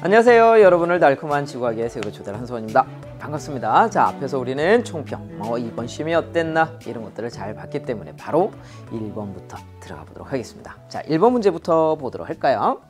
안녕하세요 여러분을 달콤한 지구학의 세계 조달 한소원입니다 반갑습니다 자 앞에서 우리는 총평 뭐 이번 시험이 어땠나 이런 것들을 잘 봤기 때문에 바로 1번부터 들어가 보도록 하겠습니다 자 1번 문제부터 보도록 할까요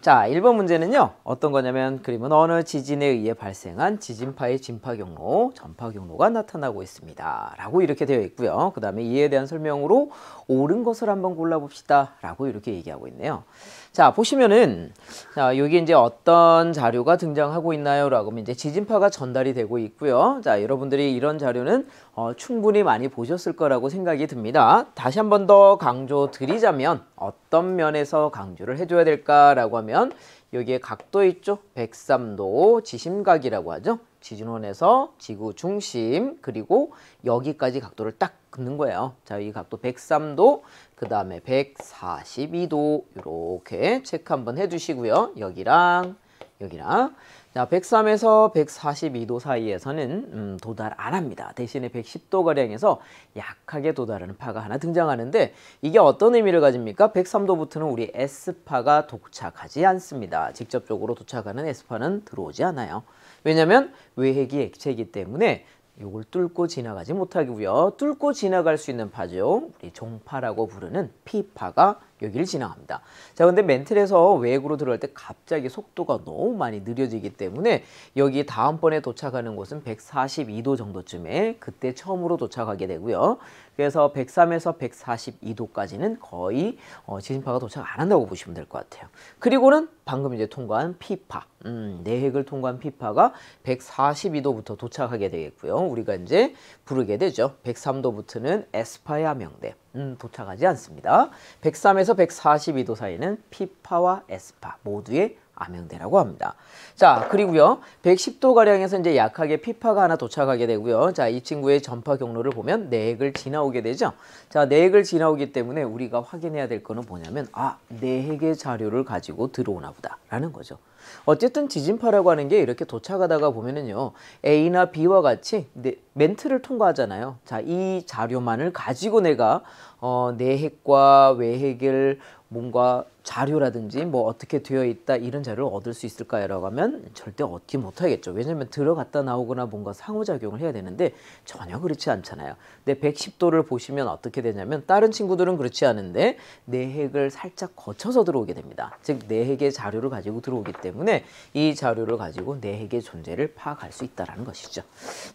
자 1번 문제는요 어떤 거냐면 그림은 어느 지진에 의해 발생한 지진파의 진파 경로 전파 경로가 나타나고 있습니다 라고 이렇게 되어 있고요 그 다음에 이에 대한 설명으로 옳은 것을 한번 골라 봅시다 라고 이렇게 얘기하고 있네요 자, 보시면은 자, 여기 이제 어떤 자료가 등장하고 있나요? 라고 하면 이제 지진파가 전달이 되고 있고요. 자, 여러분들이 이런 자료는 어, 충분히 많이 보셨을 거라고 생각이 듭니다. 다시 한 번 더 강조드리자면 어떤 면에서 강조를 해줘야 될까라고 하면 여기에 각도 있죠? 103도 지심각이라고 하죠. 지진원에서 지구 중심 그리고 여기까지 각도를 딱 긋는 거예요. 자, 이 각도 103도 그 다음에 142도 이렇게 체크 한번 해주시고요. 여기랑 여기랑 자 103에서 142도 사이에서는 음, 도달 안 합니다. 대신에 110도가량에서 약하게 도달하는 파가 하나 등장하는데 이게 어떤 의미를 가집니까? 103도부터는 우리 S파가 도착하지 않습니다. 직접적으로 도착하는 S파는 들어오지 않아요. 왜냐하면 외핵이 액체이기 때문에 요걸 뚫고 지나가지 못하고요. 뚫고 지나갈 수 있는 파죠. 우리 종파라고 부르는 피파가 여기를 지나갑니다. 자, 근데 멘틀에서 외국으로 들어갈 때 갑자기 속도가 너무 많이 느려지기 때문에 여기 다음번에 도착하는 곳은 142도 정도쯤에 그때 처음으로 도착하게 되고요. 그래서 103에서 142도까지는 거의 어, 지진파가 도착 안 한다고 보시면 될 것 같아요. 그리고는 방금 이제 통과한 피파, 음, 내핵을 네 통과한 피파가 142도부터 도착하게 되겠고요. 우리가 이제 부르게 되죠. 103도부터는 에스파야 명대, 음, 도착하지 않습니다. 103에서 142도 사이는 피파와 에스파 모두의 암행대라고 합니다. 자, 그리고요. 110도 가량에서 이제 약하게 피파가 하나 도착하게 되고요. 자, 이 친구의 전파 경로를 보면 내핵을 지나오게 되죠. 자, 내핵을 지나오기 때문에 우리가 확인해야 될 거는 뭐냐면 아, 내핵의 자료를 가지고 들어오나 보다라는 거죠. 어쨌든 지진파라고 하는 게 이렇게 도착하다가 보면은요. A나 B와 같이 네, 멘트를 통과하잖아요. 자, 이 자료만을 가지고 내가 어, 내핵과 외핵을 뭔가 자료라든지 뭐 어떻게 되어 있다 이런 자료를 얻을 수 있을까라고 하면 절대 얻지 못하겠죠. 왜냐하면 들어갔다 나오거나 뭔가 상호작용을 해야 되는데 전혀 그렇지 않잖아요. 내 110도를 보시면 어떻게 되냐면 다른 친구들은 그렇지 않은데 내 핵을 살짝 거쳐서 들어오게 됩니다. 즉 내 핵의 자료를 가지고 들어오기 때문에 이 자료를 가지고 내 핵의 존재를 파악할 수 있다는 것이죠.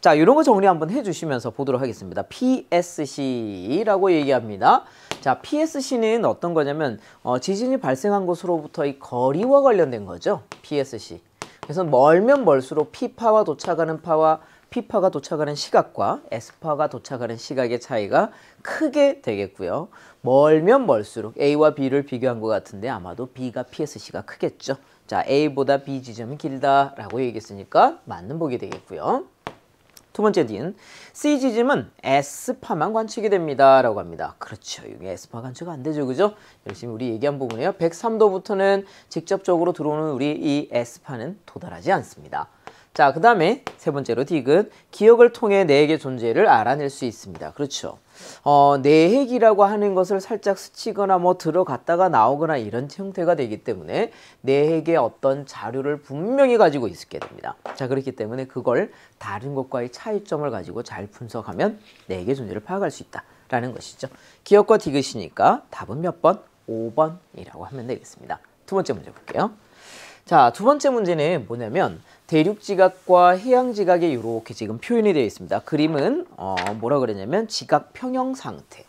자 이런 거 정리 한번 해주시면서 보도록 하겠습니다. PSC라고 얘기합니다. 자, PSC는 어떤 거냐면 어, 지진이 발생한 곳으로부터 이 거리와 관련된 거죠. PSC. 그래서 멀면 멀수록 P파와 도착하는 파와 P파가 도착하는 시각과 S파가 도착하는 시각의 차이가 크게 되겠고요. 멀면 멀수록 A와 B를 비교한 것 같은데 아마도 B가 PSC가 크겠죠. 자, A보다 B 지점이 길다라고 얘기했으니까 맞는 보기 되겠고요. 두 번째 D는 c 지즘은에스파만 관측이 됩니다. 라고 합니다. 그렇죠. 이게 에스파 관측 안 되죠. 그죠? 열심히 우리 얘기한 부분이에요. 103도부터는 직접적으로 들어오는 우리 이에스파는 도달하지 않습니다. 자, 그 다음에 세 번째로 D는 기억을 통해 내게 존재를 알아낼 수 있습니다. 그렇죠. 어, 내핵이라고 하는 것을 살짝 스치거나 뭐 들어갔다가 나오거나 이런 형태가 되기 때문에 내핵의 어떤 자료를 분명히 가지고 있게 됩니다. 자 그렇기 때문에 그걸 다른 것과의 차이점을 가지고 잘 분석하면 내핵의 존재를 파악할 수 있다라는 것이죠. 기억과 디귿이니까 답은 몇 번? 5번이라고 하면 되겠습니다. 두 번째 문제 볼게요. 자, 두 번째 문제는 뭐냐면 대륙 지각과 해양 지각에 이렇게 지금 표현이 되어 있습니다. 그림은 어, 뭐라 그랬냐면 지각 평형 상태.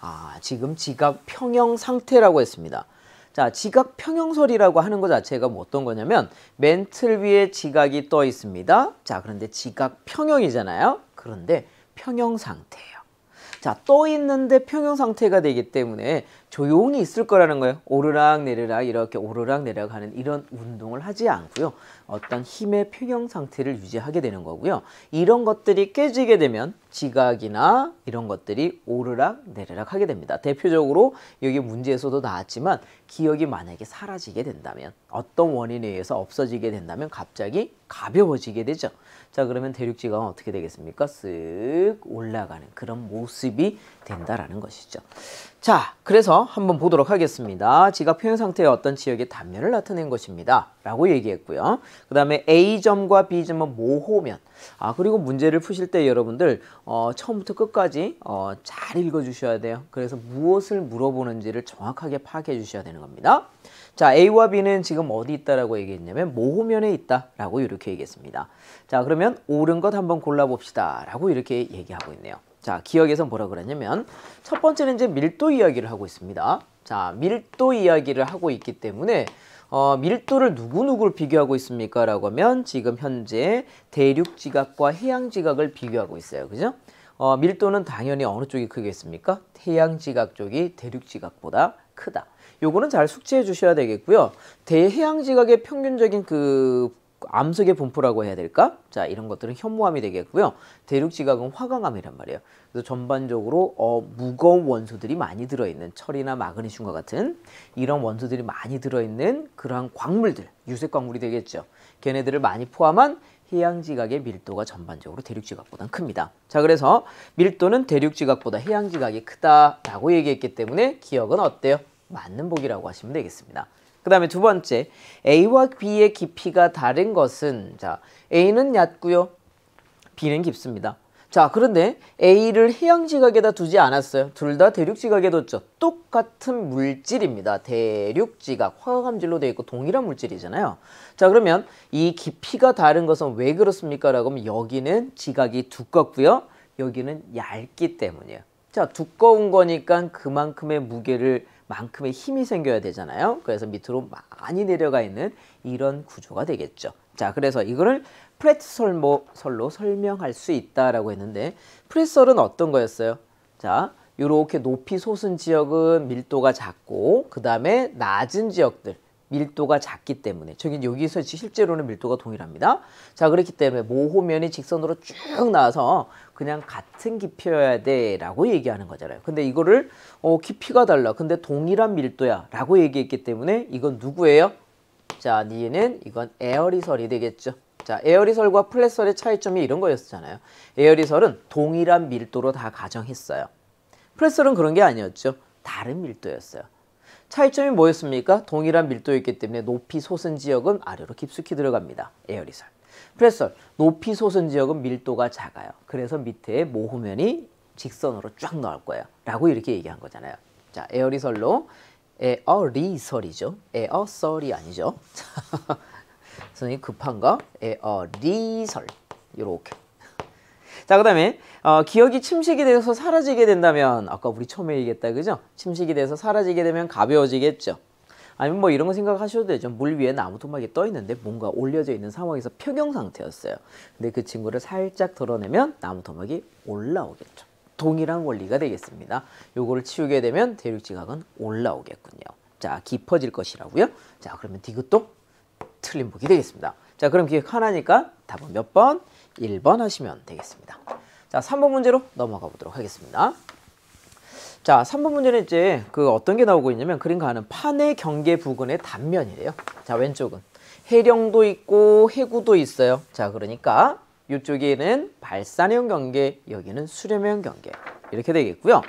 아, 지금 지각 평형 상태라고 했습니다. 자, 지각 평형설이라고 하는 것 자체가 뭐 어떤 거냐면 맨틀 위에 지각이 떠 있습니다. 자, 그런데 지각 평형이잖아요. 그런데 평형 상태예요. 자, 떠 있는데 평형 상태가 되기 때문에 조용히 있을 거라는 거예요. 오르락 내리락 이렇게 오르락 내리락 하는 이런 운동을 하지 않고요. 어떤 힘의 평형 상태를 유지하게 되는 거고요. 이런 것들이 깨지게 되면 지각이나 이런 것들이 오르락 내리락 하게 됩니다. 대표적으로 여기 문제에서도 나왔지만 기억이 만약에 사라지게 된다면 어떤 원인에 의해서 없어지게 된다면 갑자기 가벼워지게 되죠. 자 그러면 대륙지가 어떻게 되겠습니까? 쓱 올라가는 그런 모습이 된다라는 것이죠. 자 그래서 한번 보도록 하겠습니다. 지각 표현 상태의 어떤 지역의 단면을 나타낸 것입니다. 라고 얘기했고요. 그 다음에 A점과 B점은 모호면 아 그리고 문제를 푸실 때 여러분들 어, 처음부터 끝까지 어, 잘 읽어주셔야 돼요. 그래서 무엇을 물어보는지를 정확하게 파악해 주셔야 되는 겁니다. 자 A와 B는 지금 어디 있다라고 얘기했냐면 모호면에 있다라고 이렇게 얘기했습니다. 자 그러면 옳은 것 한번 골라봅시다 라고 이렇게 얘기하고 있네요. 자 기억에서 뭐라 그러냐면 첫 번째는 이제 밀도 이야기를 하고 있습니다. 자 밀도 이야기를 하고 있기 때문에 어, 밀도를 누구누구를 비교하고 있습니까? 라고 하면 지금 현재 대륙 지각과 해양 지각을 비교하고 있어요. 그죠? 어, 밀도는 당연히 어느 쪽이 크겠습니까? 해양 지각 쪽이 대륙 지각보다 크다. 요거는 잘 숙지해 주셔야 되겠고요. 대해양 지각의 평균적인 그 암석의 분포라고 해야 될까? 자 이런 것들은 현무암이 되겠고요. 대륙 지각은 화강암이란 말이에요. 그래서 전반적으로 어, 무거운 원소들이 많이 들어있는 철이나 마그네슘과 같은 이런 원소들이 많이 들어있는 그러한 광물들, 유색 광물이 되겠죠. 걔네들을 많이 포함한 해양지각의 밀도가 전반적으로 대륙지각보다 는 큽니다. 자 그래서 밀도는 대륙지각보다 해양지각이 크다라고 얘기했기 때문에 기억은 어때요? 맞는 보기라고 하시면 되겠습니다. 그 다음에 두 번째, A와 B의 깊이가 다른 것은 자 A는 얕고요, B는 깊습니다. 자 그런데 A를 해양지각에다 두지 않았어요. 둘 다 대륙지각에 뒀죠. 똑같은 물질입니다. 대륙지각, 화학암질로 되어 있고 동일한 물질이잖아요. 자 그러면 이 깊이가 다른 것은 왜 그렇습니까? 라고 하면 여기는 지각이 두껍고요. 여기는 얇기 때문이에요. 자 두꺼운 거니까 그만큼의 무게를 만큼의 힘이 생겨야 되잖아요. 그래서 밑으로 많이 내려가 있는 이런 구조가 되겠죠. 자, 그래서 이거를 프레트설로 설명할 수 있다라고 했는데 프레설은 어떤 거였어요? 자, 이렇게 높이 솟은 지역은 밀도가 작고 그 다음에 낮은 지역들 밀도가 작기 때문에 저기 여기서 실제로는 밀도가 동일합니다. 자 그렇기 때문에 모호면이 직선으로 쭉 나와서 그냥 같은 깊이여야 돼 라고 얘기하는 거잖아요. 근데 이거를 어, 깊이가 달라. 근데 동일한 밀도야 라고 얘기했기 때문에 이건 누구예요? 자, 니는 이건 에어리설이 되겠죠. 자, 에어리설과 플랫설의 차이점이 이런 거였잖아요. 에어리설은 동일한 밀도로 다 가정했어요. 플랫설은 그런 게 아니었죠. 다른 밀도였어요. 차이점이 뭐였습니까? 동일한 밀도였기 때문에 높이 솟은 지역은 아래로 깊숙이 들어갑니다. 에어리설. 프레솔 높이 솟은 지역은 밀도가 작아요. 그래서 밑에 모후면이 직선으로 쫙 나올 거예요. 라고 이렇게 얘기한 거잖아요. 자, 에어리설로 에어리설이죠. 에어설이 아니죠. 선생님 급한 거 에어리설 이렇게 자, 그 다음에 어, 기억이 침식이 돼서 사라지게 된다면 아까 우리 처음에 얘기했다 그죠? 침식이 돼서 사라지게 되면 가벼워지겠죠. 아니면 뭐 이런 거 생각하셔도 되죠. 물위에나무 토막이 떠 있는데 뭔가 올려져 있는 상황에서 평형 상태였어요. 근데 그 친구를 살짝 드러내면 나무 토막이 올라오겠죠. 동일한 원리가 되겠습니다. 요거를 치우게 되면 대륙지각은 올라오겠군요. 자, 깊어질 것이라고요. 자, 그러면 디귿도 틀린 보기 되겠습니다. 자, 그럼 기획 하나니까 답은 몇 번? 1번 하시면 되겠습니다. 자, 3번 문제로 넘어가 보도록 하겠습니다. 자, 3번 문제는 이제 그 어떤 게 나오고 있냐면 그림과는 판의 경계 부근의 단면이래요 자, 왼쪽은 해령도 있고 해구도 있어요. 자, 그러니까 이쪽에는 발산형 경계, 여기는 수렴형 경계. 이렇게 되겠고요.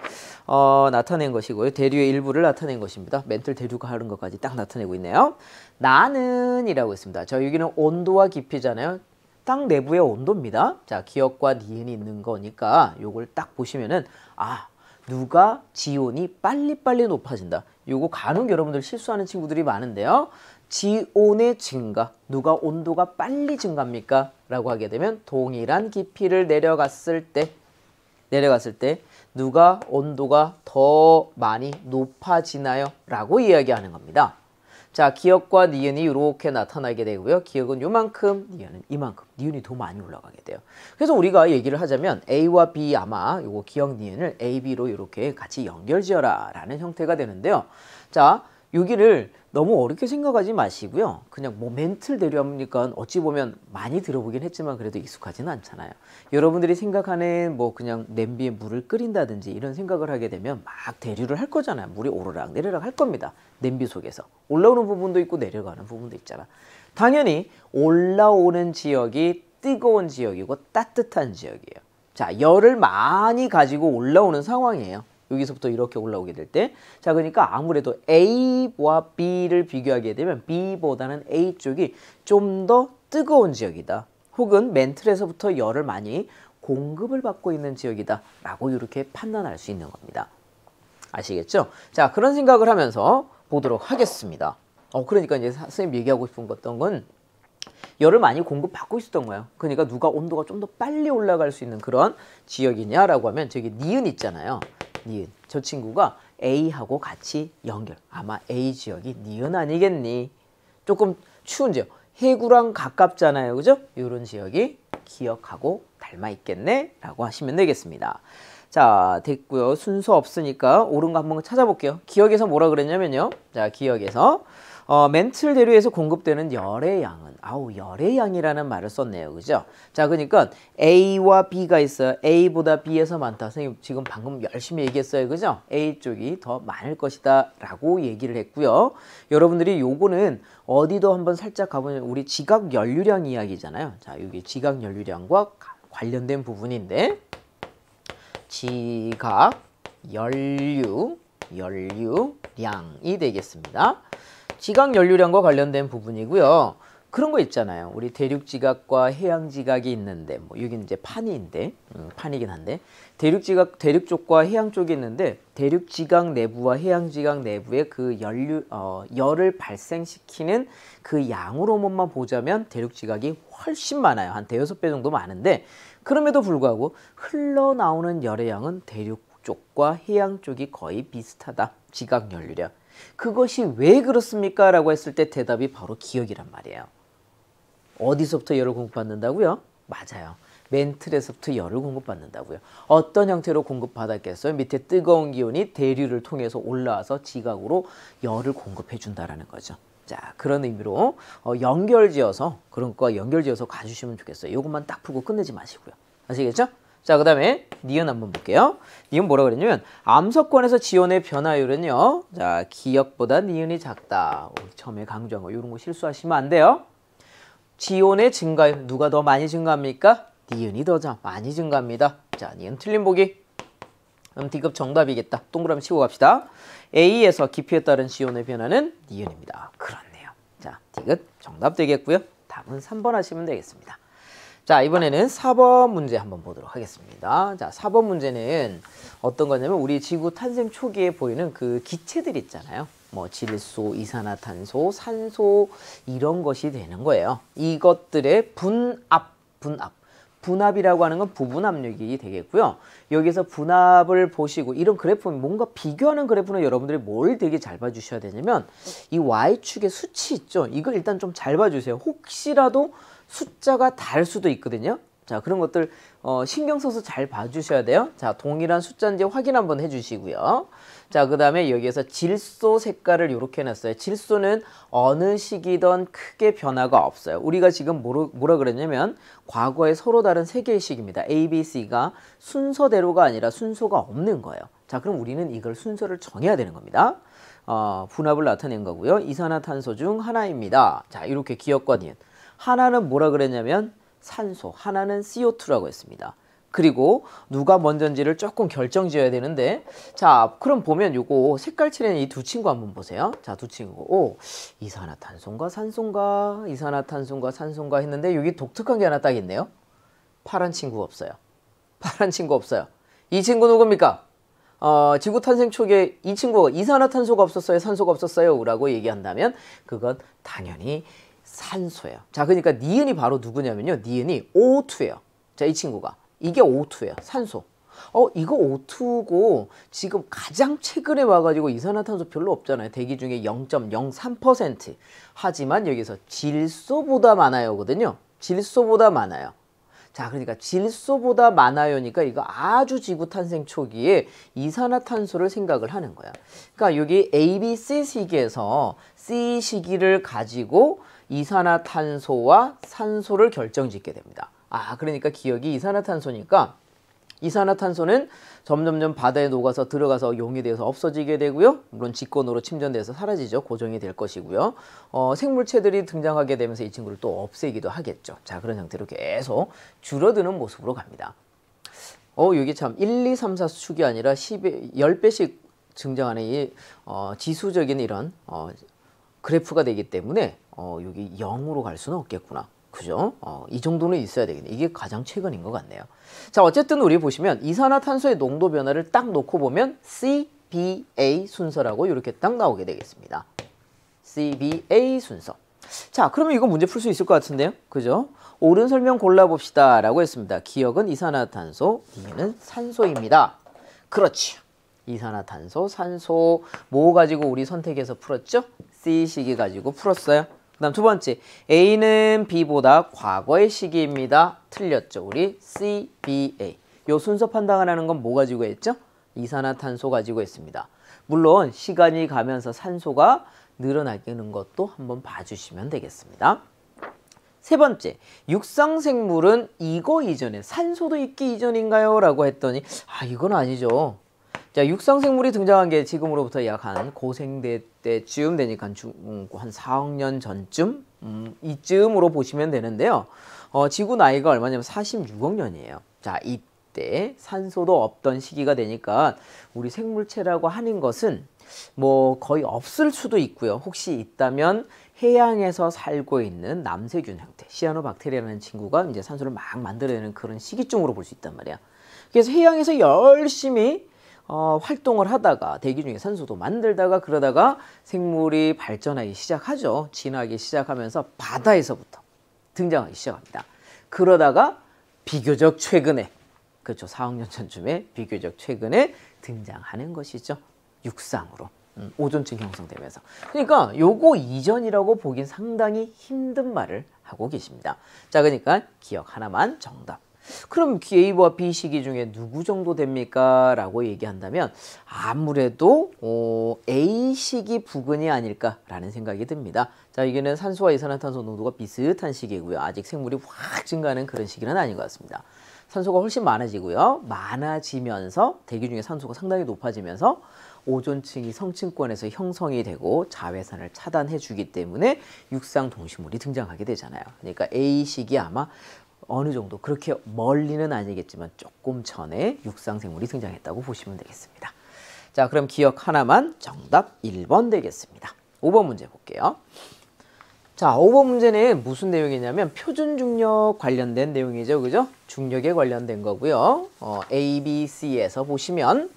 어, 나타낸 것이고요. 대류의 일부를 나타낸 것입니다. 멘틀 대류가 하는 것까지 딱 나타내고 있네요. 나는 이라고 했습니다. 자, 여기는 온도와 깊이잖아요. 땅 내부의 온도입니다. 자, 기억과 니은이 있는 거니까 요걸 딱 보시면은 아, 누가 지온이 빨리빨리 높아진다. 요거 간혹 여러분들 실수하는 친구들이 많은데요. 지온의 증가, 누가 온도가 빨리 증가합니까? 라고 하게 되면 동일한 깊이를 내려갔을 때 내려갔을 때 누가 온도가 더 많이 높아지나요? 라고 이야기하는 겁니다. 자, 기역과 니은이 이렇게 나타나게 되고요. 기역은 요만큼, 니은은 이만큼. 니은이 더 많이 올라가게 돼요. 그래서 우리가 얘기를 하자면 A와 B 아마 요거 기역 니은을 A, B로 이렇게 같이 연결지어라 라는 형태가 되는데요. 자, 여기를 너무 어렵게 생각하지 마시고요. 그냥 뭐멘틀를 대려합니까 어찌 보면 많이 들어보긴 했지만 그래도 익숙하지는 않잖아요. 여러분들이 생각하는 뭐 그냥 냄비에 물을 끓인다든지 이런 생각을 하게 되면 막 대류를 할 거잖아요. 물이 오르락 내리락 할 겁니다. 냄비 속에서. 올라오는 부분도 있고 내려가는 부분도 있잖아. 당연히 올라오는 지역이 뜨거운 지역이고 따뜻한 지역이에요. 자, 열을 많이 가지고 올라오는 상황이에요. 여기서부터 이렇게 올라오게 될 때 자 그러니까 아무래도 A와 B를 비교하게 되면 B보다는 A 쪽이 좀 더 뜨거운 지역이다. 혹은 멘틀에서부터 열을 많이 공급을 받고 있는 지역이다 라고 이렇게 판단할 수 있는 겁니다. 아시겠죠? 자 그런 생각을 하면서 보도록 하겠습니다. 어 그러니까 이제 선생님 얘기하고 싶은 어떤 건 열을 많이 공급받고 있었던 거예요. 그러니까 누가 온도가 좀 더 빨리 올라갈 수 있는 그런 지역이냐라고 하면 저기 니은 있잖아요. 니은. 저 친구가 A하고 같이 연결. 아마 A 지역이 니은 아니겠니? 조금 추운 지역. 해구랑 가깝잖아요. 그죠? 이런 지역이 기억하고 닮아 있겠네? 라고 하시면 되겠습니다. 자, 됐고요. 순서 없으니까 옳은 거 한번 찾아볼게요. 기억에서 뭐라 그랬냐면요. 자, 기억에서 어, 멘틀 대류에서 공급되는 열의 양은 아우 열의 양이라는 말을 썼네요. 그죠? 자 그러니까 A와 B가 있어요. A보다 B에서 많다. 선생님 지금 방금 열심히 얘기했어요. 그죠? A 쪽이 더 많을 것이다 라고 얘기를 했고요. 여러분들이 요거는 어디도 한번 살짝 가보면 우리 지각 연류량 이야기잖아요. 자 여기 지각 연류량과 관련된 부분인데 지각 연류 연류량이 되겠습니다. 지각 연료량과 관련된 부분이고요. 그런 거 있잖아요. 우리 대륙 지각과 해양 지각이 있는데 뭐 여기는 이제 판이인데 음, 판이긴 한데 대륙 지각 대륙 쪽과 해양 쪽이 있는데 대륙 지각 내부와 해양 지각 내부의 그 연류 어, 열을 발생시키는 그 양으로만 보자면 대륙 지각이 훨씬 많아요. 한 대여섯 배 정도 많은데 그럼에도 불구하고 흘러나오는 열의 양은 대륙 쪽과 해양 쪽이 거의 비슷하다. 지각 연료량 그것이 왜 그렇습니까? 라고 했을 때 대답이 바로 기억이란 말이에요. 어디서부터 열을 공급받는다고요? 맞아요. 멘틀에서부터 열을 공급받는다고요. 어떤 형태로 공급받았겠어요? 밑에 뜨거운 기온이 대류를 통해서 올라와서 지각으로 열을 공급해 준다라는 거죠. 자 그런 의미로 어, 연결지어서 그런 거와 연결지어서 가주시면 좋겠어요. 이것만 딱 풀고 끝내지 마시고요. 아시겠죠? 자, 그 다음에 니은 한번 볼게요. 니은 뭐라 그랬냐면 암석권에서 지온의 변화율은요. 자, 기역보다 니은이 작다. 처음에 강조한 거 이런 거 실수하시면 안 돼요. 지온의 증가율 누가 더 많이 증가합니까? 니은이 더 많이 증가합니다. 자, 니은 틀린 보기. 그럼 음, D급 정답이겠다. 동그라미 치고 갑시다. A에서 깊이에 따른 지온의 변화는 니은입니다. 그렇네요. 자, D급 정답 되겠고요. 답은 3번 하시면 되겠습니다. 자 이번에는 4번 문제 한번 보도록 하겠습니다. 자 4번 문제는 어떤 거냐면 우리 지구 탄생 초기에 보이는 그 기체들 있잖아요. 뭐 질소, 이산화탄소, 산소 이런 것이 되는 거예요. 이것들의 분압, 분압. 분압이라고 하는 건 부분 압력이 되겠고요. 여기서 분압을 보시고 이런 그래프 뭔가 비교하는 그래프는 여러분들이 뭘 되게 잘 봐주셔야 되냐면 이 Y축의 수치 있죠. 이걸 일단 좀 잘 봐주세요. 혹시라도 숫자가 달 수도 있거든요. 자 그런 것들 어, 신경 써서 잘 봐주셔야 돼요. 자 동일한 숫자인지 확인 한번 해주시고요. 자그 다음에 여기에서 질소 색깔을 이렇게 해놨어요. 질소는 어느 시기든 크게 변화가 없어요. 우리가 지금 뭐로, 뭐라 그랬냐면 과거에 서로 다른 세 개의 식입니다. A, B, C가 순서대로가 아니라 순서가 없는 거예요. 자 그럼 우리는 이걸 순서를 정해야 되는 겁니다. 어, 분합을 나타낸 거고요. 이산화탄소 중 하나입니다. 자 이렇게 기억과 니은. 하나는 뭐라 그랬냐면 산소, 하나는 CO2라고 했습니다. 그리고 누가 먼저인지를 조금 결정지어야 되는데 자 그럼 보면 요거 색깔 칠한 이두 친구 한번 보세요 자 두 친구 오 이산화탄소인가 산소인가 이산화탄소인가 산소인가 했는데 여기 독특한 게 하나 딱 있네요 파란 친구 없어요 파란 친구 없어요 이 친구 누굽니까 어, 지구 탄생 초기에 이 친구가 이산화탄소가 없었어요 산소가 없었어요 라고 얘기한다면 그건 당연히 산소예요. 자, 그러니까 니은이 바로 누구냐면요. 니은이 O2예요. 자, 이 친구가. 이게 O2예요. 산소. 어, 이거 O2고 지금 가장 최근에 와가지고 이산화탄소 별로 없잖아요. 대기 중에 0.03%. 하지만 여기서 질소보다 많아요거든요. 질소보다 많아요. 자, 그러니까 질소보다 많아요니까 이거 아주 지구 탄생 초기에 이산화탄소를 생각을 하는 거야. 그러니까 여기 ABC 시기에서 C 시기를 가지고 이산화탄소와 산소를 결정짓게 됩니다. 아 그러니까 기억이 이산화탄소니까 이산화탄소는 점점점 바다에 녹아서 들어가서 용이 돼서 없어지게 되고요. 물론 직권으로 침전돼서 사라지죠. 고정이 될 것이고요. 어, 생물체들이 등장하게 되면서 이 친구를 또 없애기도 하겠죠. 자 그런 형태로 계속 줄어드는 모습으로 갑니다. 어 여기 참 1, 2, 3, 4 축이 아니라 10배, 10배씩 증장하는 이 어, 지수적인 이런 어, 그래프가 되기 때문에 어, 여기 0으로 갈 수는 없겠구나. 그죠? 어, 이 정도는 있어야 되겠네. 이게 가장 최근인 것 같네요. 자, 어쨌든 우리 보시면 이산화탄소의 농도 변화를 딱 놓고 보면 CBA 순서라고 이렇게 딱 나오게 되겠습니다. CBA 순서. 자, 그러면 이거 문제 풀 수 있을 것 같은데요. 그죠? 옳은 설명 골라봅시다 라고 했습니다. 기억은 이산화탄소, D는 산소입니다. 그렇죠. 이산화탄소, 산소 뭐 가지고 우리 선택해서 풀었죠? C 시기 가지고 풀었어요. 그 다음 두 번째 A는 B보다 과거의 시기입니다. 틀렸죠. 우리 C, B, A 요 순서 판단하는 을건뭐 가지고 했죠? 이산화탄소 가지고 했습니다. 물론 시간이 가면서 산소가 늘어나는 기 것도 한번 봐주시면 되겠습니다. 세 번째, 육상생물은 이거 이전에 산소도 있기 이전인가요? 라고 했더니 아 이건 아니죠. 자, 육상생물이 등장한 게 지금으로부터 약 한 고생대 때쯤 되니까 중, 음, 한 4억 년 전쯤 음, 이쯤으로 보시면 되는데요. 어, 지구 나이가 얼마냐면 46억 년이에요. 자, 이때 산소도 없던 시기가 되니까 우리 생물체라고 하는 것은 뭐 거의 없을 수도 있고요. 혹시 있다면 해양에서 살고 있는 남세균 형태, 시아노박테리아라는 친구가 이제 산소를 막 만들어내는 그런 시기쯤으로 볼 수 있단 말이에요 그래서 해양에서 열심히 어, 활동을 하다가 대기 중에 산소도 만들다가 그러다가 생물이 발전하기 시작하죠. 진화하기 시작하면서 바다에서부터 등장하기 시작합니다. 그러다가 비교적 최근에 그렇죠. 4억 년 전쯤에 비교적 최근에 등장하는 것이죠. 육상으로. 음, 오존층 형성되면서 그러니까 요거 이전이라고 보긴 상당히 힘든 말을 하고 계십니다. 자 그러니까 기억 하나만 정답 그럼 A와 B 시기 중에 누구 정도 됩니까? 라고 얘기한다면 아무래도 어, A 시기 부근이 아닐까라는 생각이 듭니다. 자, 이게는 산소와 이산화탄소 농도가 비슷한 시기고요. 아직 생물이 확 증가하는 그런 시기는 아닌 것 같습니다. 산소가 훨씬 많아지고요. 많아지면서 대기 중에 산소가 상당히 높아지면서 오존층이 성층권에서 형성이 되고 자외선을 차단해 주기 때문에 육상 동식물이 등장하게 되잖아요. 그러니까 A식이 아마 어느 정도 그렇게 멀리는 아니겠지만 조금 전에 육상생물이 등장했다고 보시면 되겠습니다. 자 그럼 기억 하나만 정답 1번 되겠습니다. 5번 문제 볼게요. 자 5번 문제는 무슨 내용이냐면 표준 중력 관련된 내용이죠. 그죠? 중력에 관련된 거고요. 어, ABC에서 보시면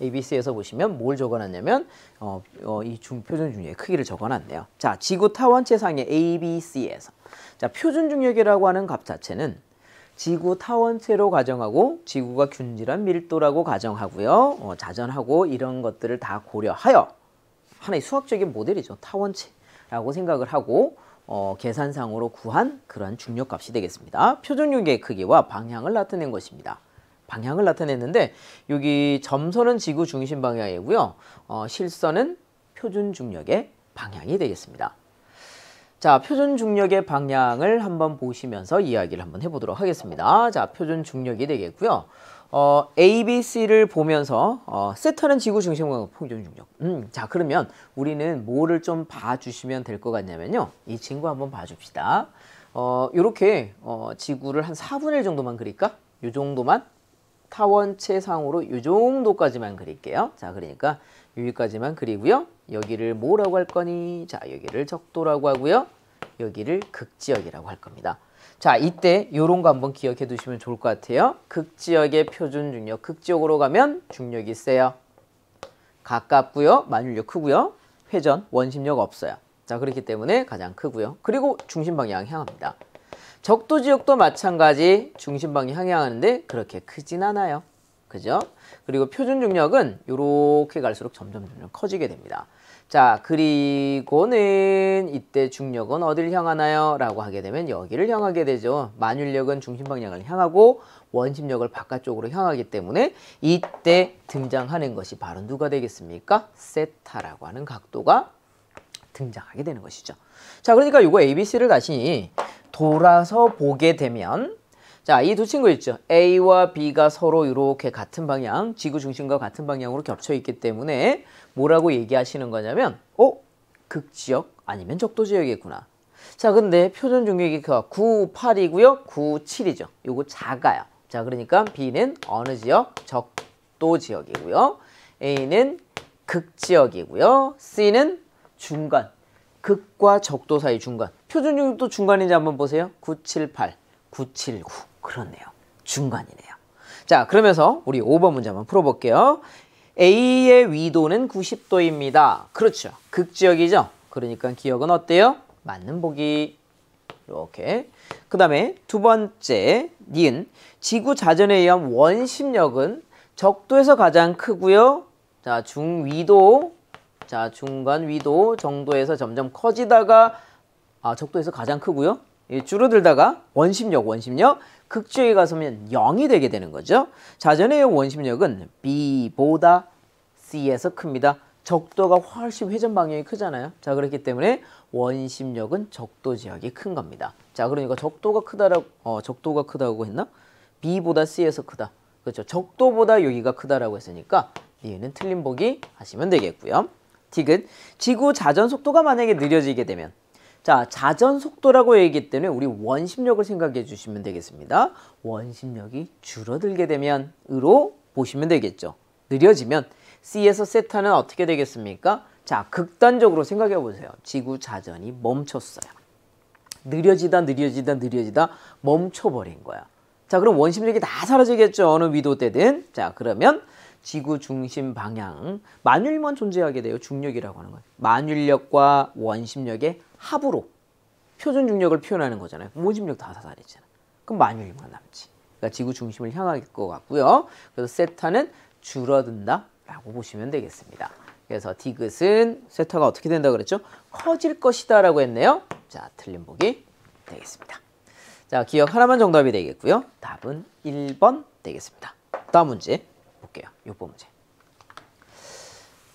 ABC에서 보시면 뭘 적어놨냐면 어, 어, 이 중, 표준 중력의 크기를 적어놨네요. 자 지구 타원체상의 ABC에서 자, 표준 중력이라고 하는 값 자체는 지구 타원체로 가정하고 지구가 균질한 밀도라고 가정하고요. 어, 자전하고 이런 것들을 다 고려하여 하나의 수학적인 모델이죠. 타원체라고 생각을 하고 어, 계산상으로 구한 그러한 중력값이 되겠습니다. 표준력의 크기와 방향을 나타낸 것입니다. 방향을 나타냈는데 여기 점선은 지구 중심 방향이고요. 어, 실선은 표준 중력의 방향이 되겠습니다. 자, 표준 중력의 방향을 한번 보시면서 이야기를 한번 해보도록 하겠습니다. 자, 표준 중력이 되겠고요. 어, ABC를 보면서 어, 세터는 지구 중심과 표준 중력. 음, 자, 그러면 우리는 뭐를 좀 봐주시면 될 것 같냐면요. 이 친구 한번 봐줍시다. 어, 요렇게 어, 지구를 한 4분의 1 정도만 그릴까? 요 정도만 타원체상으로 요 정도까지만 그릴게요. 자, 그러니까 여기까지만 그리고요. 여기를 뭐라고 할 거니? 자, 여기를 적도라고 하고요. 여기를 극지역이라고 할 겁니다. 자 이때 이런거 한번 기억해 두시면 좋을 것 같아요. 극지역의 표준 중력, 극지역으로 가면 중력이 세요. 가깝고요. 만율력 크고요. 회전, 원심력 없어요. 자 그렇기 때문에 가장 크고요. 그리고 중심방향 향합니다. 적도 지역도 마찬가지 중심방향 향하는데 그렇게 크진 않아요. 그죠? 그리고 표준 중력은 이렇게 갈수록 점점 커지게 됩니다. 자 그리고는 이때 중력은 어디를 향하나요? 라고 하게 되면 여기를 향하게 되죠. 만율력은 중심 방향을 향하고 원심력을 바깥쪽으로 향하기 때문에 이때 등장하는 것이 바로 누가 되겠습니까? 세타라고 하는 각도가 등장하게 되는 것이죠. 자 그러니까 이거 ABC를 다시 돌아서 보게 되면 자, 이 두 친구 있죠. A와 B가 서로 이렇게 같은 방향, 지구 중심과 같은 방향으로 겹쳐 있기 때문에 뭐라고 얘기하시는 거냐면 어? 극지역 아니면 적도지역이겠구나. 자 근데 표준 중계기가 9, 그 8이고요. 9, 7이죠. 요거 작아요. 자 그러니까 B는 어느 지역? 적도지역이고요. A는 극지역이고요. C는 중간. 극과 적도 사이 중간. 표준 중력도 중간인지 한번 보세요. 9, 7, 8, 9, 7, 9. 그렇네요. 중간이네요. 자 그러면서 우리 5번 문제 한번 풀어볼게요. A의 위도는 90도입니다. 그렇죠. 극지역이죠. 그러니까 기억은 어때요? 맞는 보기. 이렇게. 그 다음에 두 번째, 니은. 지구 자전에 의한 원심력은 적도에서 가장 크고요. 자, 중위도, 자, 중간 위도 정도에서 점점 커지다가, 아, 적도에서 가장 크고요. 예, 줄어들다가 원심력, 원심력. 극주에 가서면 0이 되게 되는 거죠. 자전의 원심력은 B보다 C에서 큽니다. 적도가 훨씬 회전 방향이 크잖아요. 자 그렇기 때문에 원심력은 적도 지역이 큰 겁니다. 자 그러니까 적도가 크다라고 어, 적도가 크다고 했나? B보다 C에서 크다. 그렇죠. 적도보다 여기가 크다라고 했으니까 얘는 틀린 보기 하시면 되겠고요. 티귿 지구 자전 속도가 만약에 느려지게 되면 자, 자전 속도라고 얘기했기 때문에 우리 원심력을 생각해 주시면 되겠습니다. 원심력이 줄어들게 되면 으로 보시면 되겠죠. 느려지면 C에서 세타는 어떻게 되겠습니까? 자, 극단적으로 생각해 보세요. 지구 자전이 멈췄어요. 느려지다 느려지다 느려지다 멈춰버린 거야. 자, 그럼 원심력이 다 사라지겠죠. 어느 위도 때든. 자, 그러면 지구 중심 방향 만율만 존재하게 돼요. 중력이라고 하는 거예요. 만율력과 원심력의 합으로 표준 중력을 표현하는 거잖아요. 모집력 다 사다리잖아. 그럼 만유일만 남지. 그러니까 지구 중심을 향할 것 같고요. 그래서 세타는 줄어든다라고 보시면 되겠습니다. 그래서 디귿은 세타가 어떻게 된다 그랬죠? 커질 것이다 라고 했네요. 자, 틀린 보기 되겠습니다. 자, 기억 하나만 정답이 되겠고요. 답은 1번 되겠습니다. 다음 문제 볼게요. 6번 문제.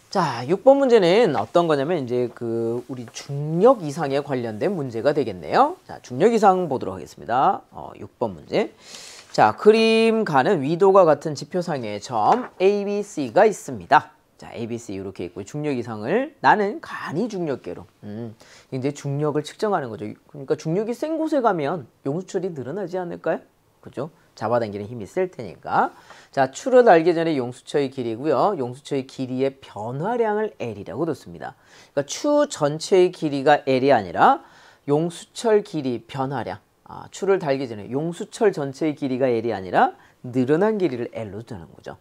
자, 6번 문제는 어떤 거냐면 이제 그 우리 중력 이상에 관련된 문제가 되겠네요. 자, 중력 이상 보도록 하겠습니다. 어, 6번 문제. 자, 그림 가는 위도가 같은 지표상에점 A, B, C가 있습니다. 자, A, B, C 이렇게 있고 중력 이상을 나는 간이 중력계로. 음, 이제 중력을 측정하는 거죠. 그러니까 중력이 센 곳에 가면 용수철이 늘어나지 않을까요? 그죠? 잡아당기는 힘이 있을 테니까 자 추를 알기 전에 용수처의 길이고요 용수처의 길이의 변화량을 L이라고 뒀습니다 그러니까 추 전체의 길이가 L이 아니라 용수철 길이 변화량 아, 추를 달기 전에 용수철 전체의 길이가 L이 아니라 늘어난 길이를 L로 두는 거죠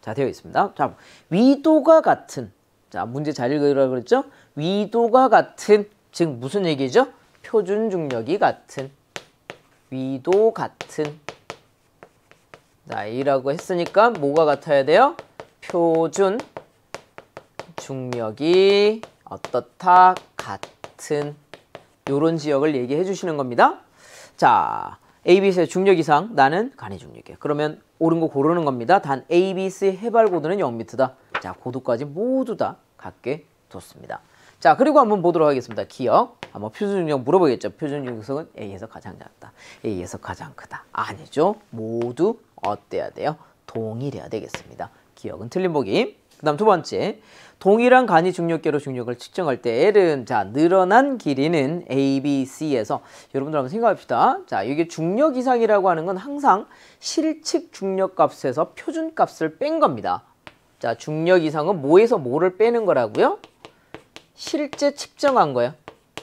자 되어 있습니다 자 위도가 같은 자 문제 잘 읽으라고 그랬죠 위도가 같은 즉 무슨 얘기죠 표준 중력이 같은 위도 같은 자, A라고 했으니까 뭐가 같아야 돼요? 표준 중력이 어떻다 같은 요런 지역을 얘기해 주시는 겁니다. 자, ABC의 중력 이상 나는 간의 중력이에요. 그러면 옳은 거 고르는 겁니다. 단 ABC의 해발 고도는 0m다. 자, 고도까지 모두 다 같게 뒀습니다. 자, 그리고 한번 보도록 하겠습니다. 기억. 한번 표준 중력 물어보겠죠. 표준 중력은 A에서 가장 작다. A에서 가장 크다. 아니죠. 모두 어때야 돼요? 동일해야 되겠습니다. 기억은 틀린 보기. 그 다음 두 번째 동일한 간이 중력계로 중력을 측정할 때 L은 자 늘어난 길이는 A, B, C에서 여러분들 한번 생각합시다. 자 이게 중력 이상이라고 하는 건 항상 실측 중력값에서 표준값을 뺀 겁니다. 자 중력 이상은 뭐에서 뭐를 빼는 거라고요? 실제 측정한 거예요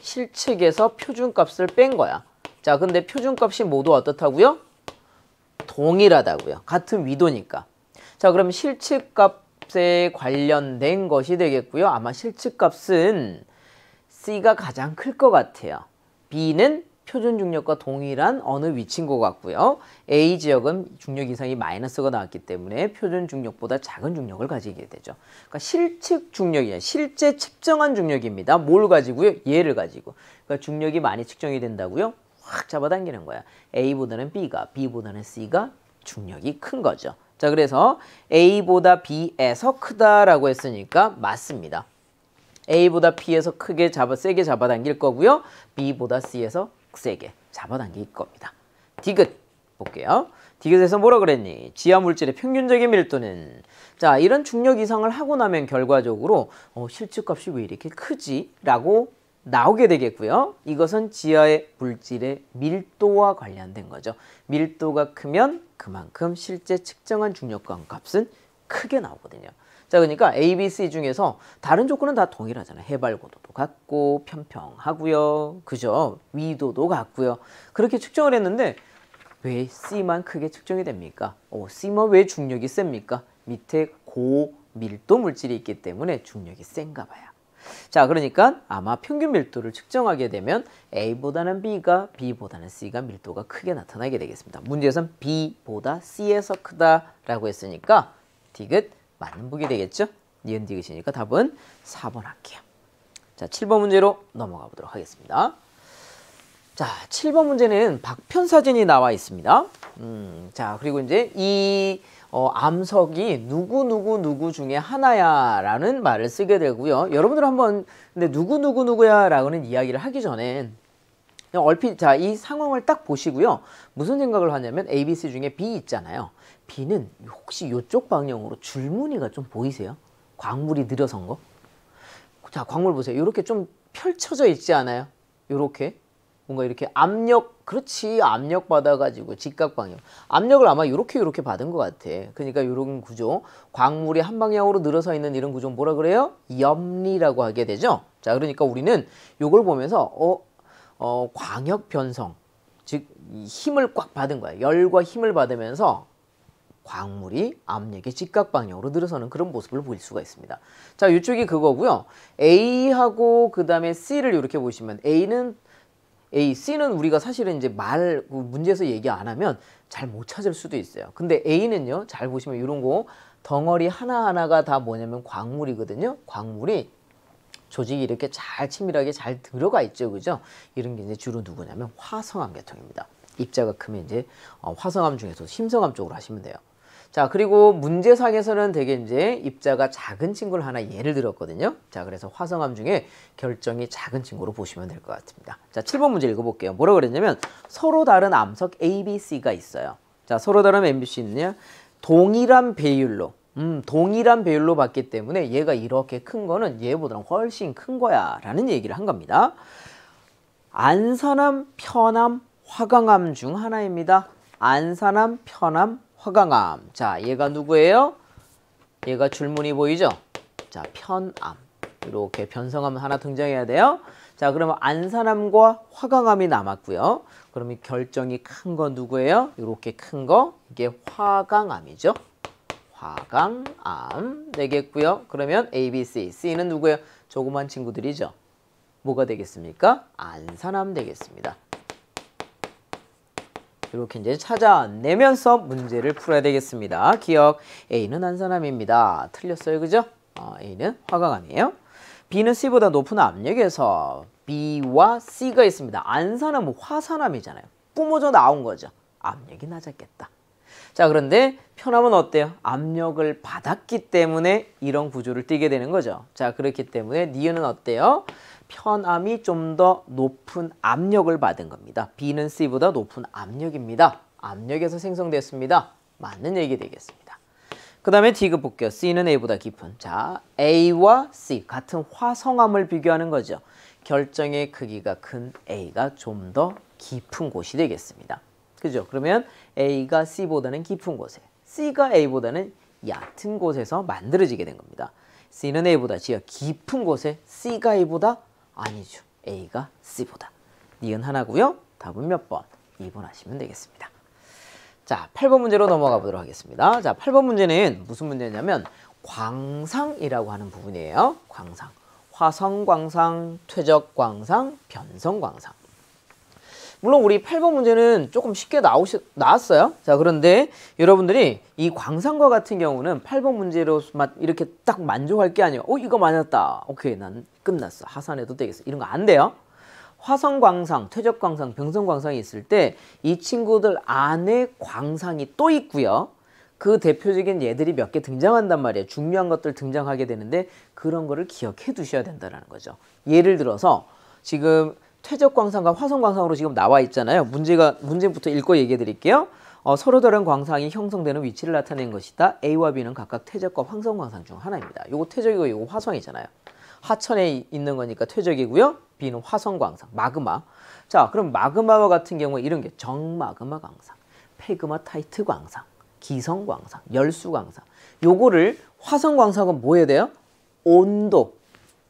실측에서 표준값을 뺀 거야. 자 근데 표준값이 모두 어떻다고요? 동일하다고요. 같은 위도니까. 자 그럼 실측값에 관련된 것이 되겠고요. 아마 실측값은 C가 가장 클 것 같아요. B는 표준 중력과 동일한 어느 위치인 것 같고요. A 지역은 중력 이상이 마이너스가 나왔기 때문에 표준 중력보다 작은 중력을 가지게 되죠. 그러니까 실측 중력이에요. 실제 측정한 중력입니다. 뭘 가지고요? 얘를 가지고. 그러니까 중력이 많이 측정이 된다고요? 확 잡아당기는 거야. A보다는 B가, B보다는 C가 중력이 큰 거죠. 자, 그래서 A보다 B에서 크다라고 했으니까 맞습니다. A보다 B에서 크게 잡아 세게 잡아당길 거고요. B보다 C에서 세게 잡아당길 겁니다. 디귿 볼게요. 디귿에서 뭐라 그랬니? 지하 물질의 평균적인 밀도는 자 이런 중력 이상을 하고 나면 결과적으로 어, 실측값이왜 이렇게 크지? 라고 나오게 되겠고요. 이것은 지하의 물질의 밀도와 관련된 거죠. 밀도가 크면 그만큼 실제 측정한 중력감 값은 크게 나오거든요. 자 그러니까 A, B, C 중에서 다른 조건은 다 동일하잖아요. 해발 고도도 같고 평평하고요 그죠? 위도도 같고요. 그렇게 측정을 했는데 왜 C만 크게 측정이 됩니까? 어, C만 왜 중력이 셉니까? 밑에 고밀도 물질이 있기 때문에 중력이 센가 봐요. 자 그러니까 아마 평균 밀도를 측정하게 되면 A보다는 B가 B보다는 C가 밀도가 크게 나타나게 되겠습니다. 문제에선 B보다 C에서 크다라고 했으니까 디귿 맞는 북이 되겠죠? 니은 디귿이니까 답은 4번 할게요. 자 7번 문제로 넘어가 보도록 하겠습니다. 자, 7번 문제는 박편 사진이 나와 있습니다. 음, 자, 그리고 이제 이 어, 암석이 누구누구누구 중에 하나야 라는 말을 쓰게 되고요. 여러분들 한번 근데 누구누구누구야 라는 이야기를 하기 전에 얼핏 자 이 상황을 딱 보시고요. 무슨 생각을 하냐면 A, B, C 중에 B 있잖아요. B는 혹시 이쪽 방향으로 줄무늬가 좀 보이세요? 광물이 늘어선 거. 자 광물 보세요. 이렇게 좀 펼쳐져 있지 않아요? 이렇게 뭔가 이렇게 압력 그렇지 압력 받아가지고 직각방향 압력을 아마 이렇게 이렇게 받은 것 같아 그러니까 이런 구조 광물이 한 방향으로 늘어서 있는 이런 구조 뭐라 그래요? 염리라고 하게 되죠 자 그러니까 우리는 요걸 보면서 어, 어 광역 변성 즉 힘을 꽉 받은 거야 열과 힘을 받으면서 광물이 압력의 직각 방향으로 늘어서는 그런 모습을 보일 수가 있습니다. 자, 이쪽이 그거고요. A하고 그 다음에 C를 이렇게 보시면 A는 A, C는 우리가 사실은 이제 말 그 문제에서 얘기 안 하면 잘 못 찾을 수도 있어요. 근데 A는요, 잘 보시면 이런 거 덩어리 하나하나가 다 뭐냐면 광물이거든요. 광물이 조직이 이렇게 잘 치밀하게 잘 들어가 있죠. 그죠? 이런 게 이제 주로 누구냐면 화성암 계통입니다. 입자가 크면 이제 어, 화성암 중에서 심성암 쪽으로 하시면 돼요. 자 그리고 문제상에서는 되게 이제 입자가 작은 친구를 하나 예를 들었거든요. 자 그래서 화성암 중에 결정이 작은 친구로 보시면 될 것 같습니다. 자 7번 문제 읽어볼게요. 뭐라고 그랬냐면 서로 다른 암석 A, B, C가 있어요. 자 서로 다른 M, B, C 있느냐 동일한 배율로 음, 동일한 배율로 봤기 때문에 얘가 이렇게 큰 거는 얘보다 훨씬 큰 거야 라는 얘기를 한 겁니다. 안산암, 편암, 화강암 중 하나입니다. 안산암, 편암, 화강암. 자, 얘가 누구예요? 얘가 줄무늬 보이죠? 자, 편암. 이렇게 변성암 하나 등장해야 돼요. 자, 그러면 안산암과 화강암이 남았고요. 그러면 결정이 큰 건 누구예요? 이렇게 큰 거. 이게 화강암이죠. 화강암 되겠고요. 그러면 A, B, C. C는 누구예요? 조그만 친구들이죠. 뭐가 되겠습니까? 안산암 되겠습니다. 이렇게 이제 찾아내면서 문제를 풀어야 되겠습니다. 기억 A는 한 사람입니다. 틀렸어요. 그죠? 어, A는 화강 아니에요. B는 C보다 높은 압력에서 B와 C가 있습니다. 안산은 화산암이잖아요. 뿜어져 나온 거죠. 압력이 낮았겠다. 자 그런데 편함은 어때요? 압력을 받았기 때문에 이런 구조를 띄게 되는 거죠. 자 그렇기 때문에 니은은 어때요? 편함이 좀 더 높은 압력을 받은 겁니다. B는 C보다 높은 압력입니다. 압력에서 생성됐습니다. 맞는 얘기 되겠습니다. 그 다음에 D급 볼게요. C는 A보다 깊은. 자, A와 C 같은 화성암을 비교하는 거죠. 결정의 크기가 큰 A가 좀 더 깊은 곳이 되겠습니다. 그죠? 그러면 A가 C보다는 깊은 곳에, C가 A보다는 얕은 곳에서 만들어지게 된 겁니다. C는 A보다 지어 깊은 곳에 C가 A보다 아니죠. A가 C보다. 니은 하나고요. 답은 몇 번? 2번 하시면 되겠습니다. 자, 8번 문제로 넘어가 보도록 하겠습니다. 자, 8번 문제는 무슨 문제냐면 광상이라고 하는 부분이에요. 광상. 화성 광상, 퇴적 광상, 변성 광상. 물론 우리 8번 문제는 조금 쉽게 나오시, 나왔어요. 자 그런데 여러분들이 이 광산과 같은 경우는 8번 문제로 이렇게 딱 만족할 게 아니에요. 어 이거 맞았다. 오케이 난 끝났어. 하산해도 되겠어. 이런 거 안 돼요. 화성광상, 퇴적광상, 병성광상이 있을 때 이 친구들 안에 광상이 또 있고요. 그 대표적인 얘들이 몇 개 등장한단 말이에요. 중요한 것들 등장하게 되는데 그런 거를 기억해 두셔야 된다는 거죠. 예를 들어서 지금 퇴적광상과 화성광상으로 지금 나와 있잖아요. 문제가 문제부터 읽고 얘기해 드릴게요. 어, 서로 다른 광상이 형성되는 위치를 나타낸 것이다. A와 B는 각각 퇴적과 황성광상중 하나입니다. 이거 퇴적이고 이거 화성이잖아요. 하천에 있는 거니까 퇴적이고요. B는 화성광상, 마그마. 자, 그럼 마그마와 같은 경우에 이런 게 정마그마 광상, 페그마 타이트 광상, 기성 광상, 열수 광상. 요거를 화성 광상은 뭐 해야 돼요? 온도,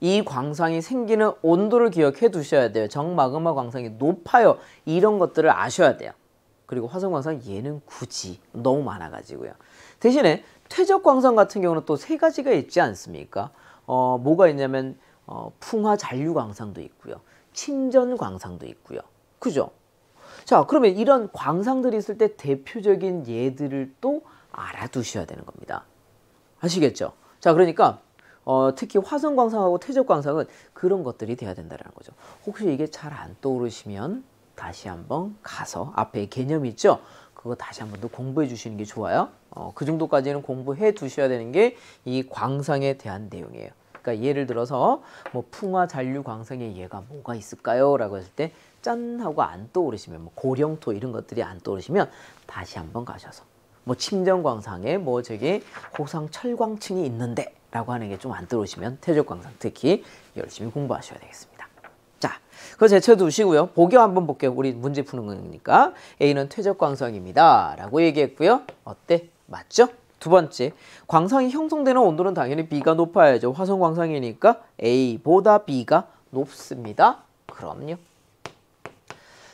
이 광상이 생기는 온도를 기억해 두셔야 돼요. 정마그마 광상이 높아요. 이런 것들을 아셔야 돼요. 그리고 화성광상 얘는 굳이 너무 많아가지고요. 대신에 퇴적광상 같은 경우는 또 세 가지가 있지 않습니까? 어, 뭐가 있냐면 어, 풍화잔류광상도 있고요. 침전광상도 있고요. 그죠? 자 그러면 이런 광상들이 있을 때 대표적인 예들을 또 알아두셔야 되는 겁니다. 아시겠죠? 자 그러니까 어, 특히 화성광상하고 태적광상은 그런 것들이 돼야 된다는 거죠. 혹시 이게 잘 안 떠오르시면 다시 한번 가서 앞에 개념 있죠? 그거 다시 한 번 더 공부해 주시는 게 좋아요. 어, 그 정도까지는 공부해 두셔야 되는 게 이 광상에 대한 내용이에요. 그러니까 예를 들어서 뭐 풍화 잔류 광상의 예가 뭐가 있을까요? 라고 했을 때짠 하고 안 떠오르시면 뭐 고령토 이런 것들이 안 떠오르시면 다시 한번 가셔서 뭐 침전광상에 뭐저게 호상 철광층이 있는데 라고 하는 게 좀 안 들어오시면 퇴적 광상 특히 열심히 공부하셔야 되겠습니다. 자, 그거 제쳐두시고요. 보기 한번 볼게요. 우리 문제 푸는 거니까. A는 퇴적광성입니다. 라고 얘기했고요. 어때? 맞죠? 두 번째, 광상이 형성되는 온도는 당연히 B가 높아야죠. 화성광상이니까 A보다 B가 높습니다. 그럼요.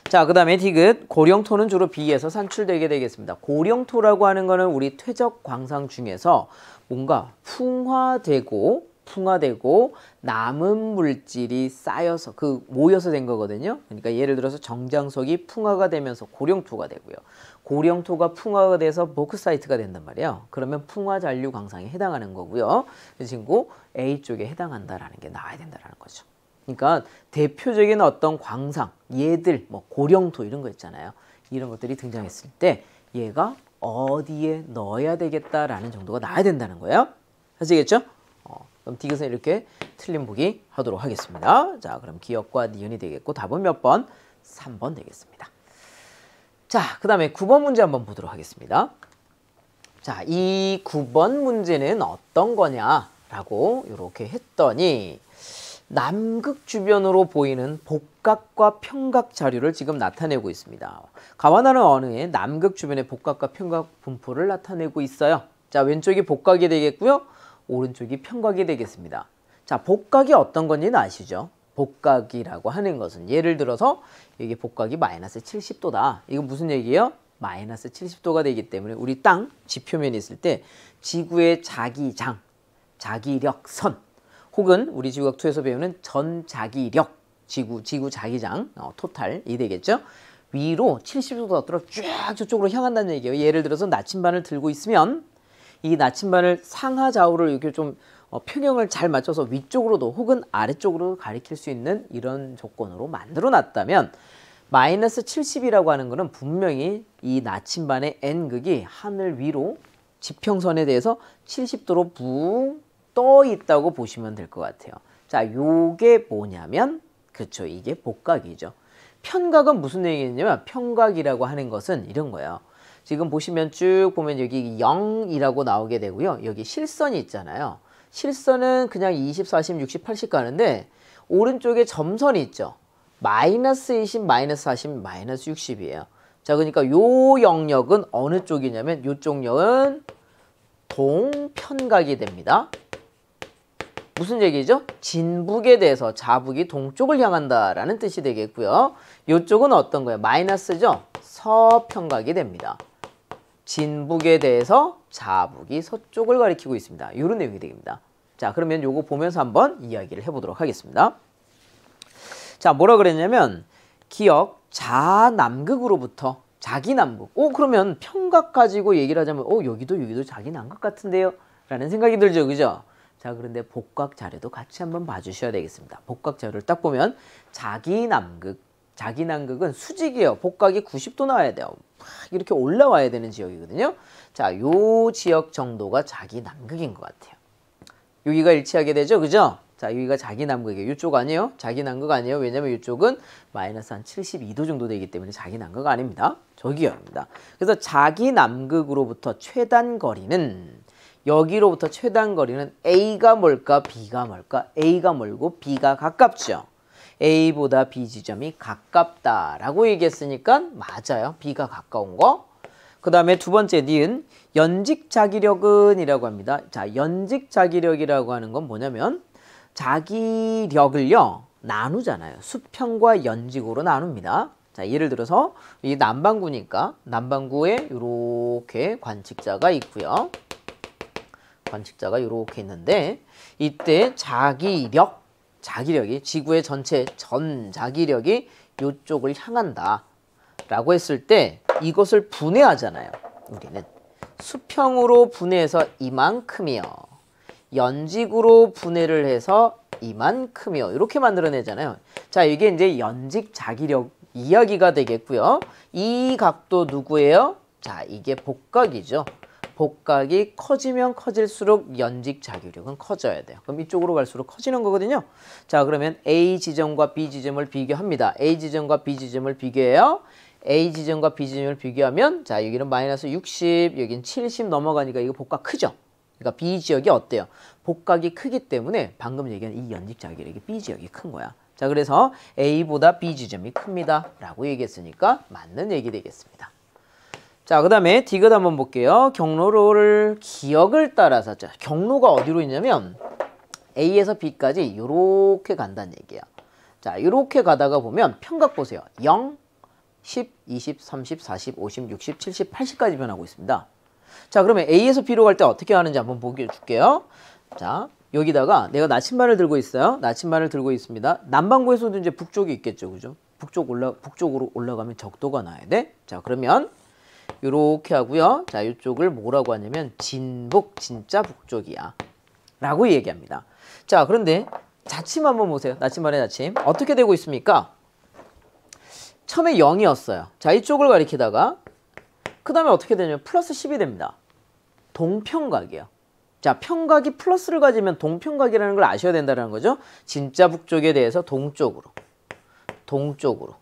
자, 그 다음에 디귿, 고령토는 주로 B에서 산출되게 되겠습니다. 고령토라고 하는 거는 우리 퇴적광상 중에서 뭔가 풍화되고 풍화되고 남은 물질이 쌓여서 그 모여서 된 거거든요. 그러니까 예를 들어서 정장석이 풍화가 되면서 고령토가 되고요. 고령토가 풍화가 돼서 보크사이트가 된단 말이에요. 그러면 풍화 잔류 광상에 해당하는 거고요. 이 그 친구 A 쪽에 해당한다라는 게 나와야 된다라는 거죠. 그러니까 대표적인 어떤 광상, 얘들, 뭐 고령토 이런 거 있잖아요. 이런 것들이 등장했을 때 얘가 어디에 넣어야 되겠다라는 정도가 나야 된다는 거예요. 아시겠죠? 어, 그럼 디귿은 이렇게 틀린 보기 하도록 하겠습니다. 자, 그럼 기억과 니은이 되겠고 답은 몇 번? 3번 되겠습니다. 자, 그 다음에 9번 문제 한번 보도록 하겠습니다. 자, 이 9번 문제는 어떤 거냐라고 이렇게 했더니 남극 주변으로 보이는 복각과 평각 자료를 지금 나타내고 있습니다. 가와나는 언어의 남극 주변의 복각과 평각 분포를 나타내고 있어요. 자, 왼쪽이 복각이 되겠고요. 오른쪽이 평각이 되겠습니다. 자, 복각이 어떤 건지는 아시죠? 복각이라고 하는 것은 예를 들어서 이게 복각이 마이너스 70도다. 이건 무슨 얘기예요? 마이너스 70도가 되기 때문에 우리 땅 지표면에 있을 때 지구의 자기장, 자기력선 혹은 우리 지구과학2에서 배우는 전자기력, 지구, 지구 자기장, 어, 토탈이 되겠죠. 위로 70도 앞으로 쭉 저쪽으로 향한다는 얘기예요. 예를 들어서 나침반을 들고 있으면 이 나침반을 상하 좌우를 이렇게 좀 어, 평형을 잘 맞춰서 위쪽으로도 혹은 아래쪽으로 가리킬 수 있는 이런 조건으로 만들어 놨다면 마이너스 70이라고 하는 것은 분명히 이 나침반의 N극이 하늘 위로 지평선에 대해서 70도로 부떠 있다고 보시면 될 것 같아요. 자, 요게 뭐냐면 그쵸 이게 복각이죠. 편각은 무슨 얘기냐면 편각이라고 하는 것은 이런 거예요. 지금 보시면 쭉 보면 여기 0이라고 나오게 되고요. 여기 실선이 있잖아요. 실선은 그냥 20, 40, 60, 80 가는데 오른쪽에 점선이 있죠. 마이너스 20, 마이너스 40, 마이너스 60이에요. 자 그러니까 요 영역은 어느 쪽이냐면 요쪽 역은 동편각이 됩니다. 무슨 얘기죠? 진북에 대해서 자북이 동쪽을 향한다라는 뜻이 되겠고요. 이쪽은 어떤 거예요? 마이너스죠? 서평각이 됩니다. 진북에 대해서 자북이 서쪽을 가리키고 있습니다. 이런 내용이 되겠습니다. 자 그러면 요거 보면서 한번 이야기를 해보도록 하겠습니다. 자 뭐라 그랬냐면 기억 자남극으로부터 자기 남극 오 그러면 평각 가지고 얘기를 하자면 오 여기도 여기도 자기 남극 같은데요 라는 생각이 들죠 그죠 자 그런데 복각 자료도 같이 한번 봐주셔야 되겠습니다. 복각 자료를 딱 보면 자기 남극, 자기 남극은 수직이에요. 복각이 90도 나와야 돼요. 막 이렇게 올라와야 되는 지역이거든요. 자, 요 지역 정도가 자기 남극인 것 같아요. 여기가 일치하게 되죠, 그죠? 자, 여기가 자기 남극이에요. 이쪽 아니에요? 자기 남극 아니에요? 왜냐면 이쪽은 마이너스 한 72도 정도 되기 때문에 자기 남극 아닙니다. 저기요입니다. 그래서 자기 남극으로부터 최단 거리는 여기로부터 최단 거리는 A가 뭘까 B가 뭘까 A가 멀고 B가 가깝죠. A보다 B 지점이 가깝다라고 얘기했으니까 맞아요. B가 가까운 거. 그 다음에 두 번째 니은 연직 자기력은 이라고 합니다. 자 연직 자기력이라고 하는 건 뭐냐면 자기력을요 나누잖아요. 수평과 연직으로 나눕니다. 자 예를 들어서 이게 남반구니까 남반구에 이렇게 관측자가 있고요. 관측자가 이렇게 있는데 이때 자기력, 자기력이 지구의 전체 전 자기력이 이쪽을 향한다 라고 했을 때 이것을 분해하잖아요. 우리는 수평으로 분해해서 이만큼이요. 연직으로 분해를 해서 이만큼이요. 이렇게 만들어내잖아요. 자 이게 이제 연직 자기력 이야기가 되겠고요. 이 각도 누구예요? 자 이게 복각이죠. 복각이 커지면 커질수록 연직 자기력은 커져야 돼요. 그럼 이쪽으로 갈수록 커지는 거거든요. 자 그러면 A 지점과 B 지점을 비교합니다. A 지점과 B 지점을 비교해요. A 지점과 B 지점을 비교하면 자 여기는 마이너스 60, 여긴는70 넘어가니까 이거 복각 크죠? 그러니까 B 지역이 어때요? 복각이 크기 때문에 방금 얘기한 이 연직 자기력이 B 지역이 큰 거야. 자 그래서 A보다 B 지점이 큽니다 라고 얘기했으니까 맞는 얘기 되겠습니다. 자, 그 다음에 디귿 한번 볼게요. 경로를 기억을 따라서 자, 경로가 어디로 있냐면 A에서 B까지 이렇게 간다는 얘기야. 자, 이렇게 가다가 보면 평각 보세요. 0, 10, 20, 30, 40, 50, 60, 70, 80까지 변하고 있습니다. 자, 그러면 A에서 B로 갈 때 어떻게 하는지 한번 보게 줄게요. 자, 여기다가 내가 나침반을 들고 있어요. 나침반을 들고 있습니다. 남반구에서도 이제 북쪽이 있겠죠. 그죠? 북쪽 올라 북쪽으로 올라가면 적도가 나야 돼. 자, 그러면 이렇게 하고요. 자, 이쪽을 뭐라고 하냐면 진북, 진짜 북쪽이야. 라고 얘기합니다. 자, 그런데 자침 한번 보세요. 나침반의 나침 어떻게 되고 있습니까? 처음에 0이었어요. 자, 이쪽을 가리키다가 그 다음에 어떻게 되냐면 플러스 10이 됩니다. 동평각이에요. 자, 평각이 플러스를 가지면 동평각이라는 걸 아셔야 된다는 거죠. 진짜 북쪽에 대해서 동쪽으로, 동쪽으로.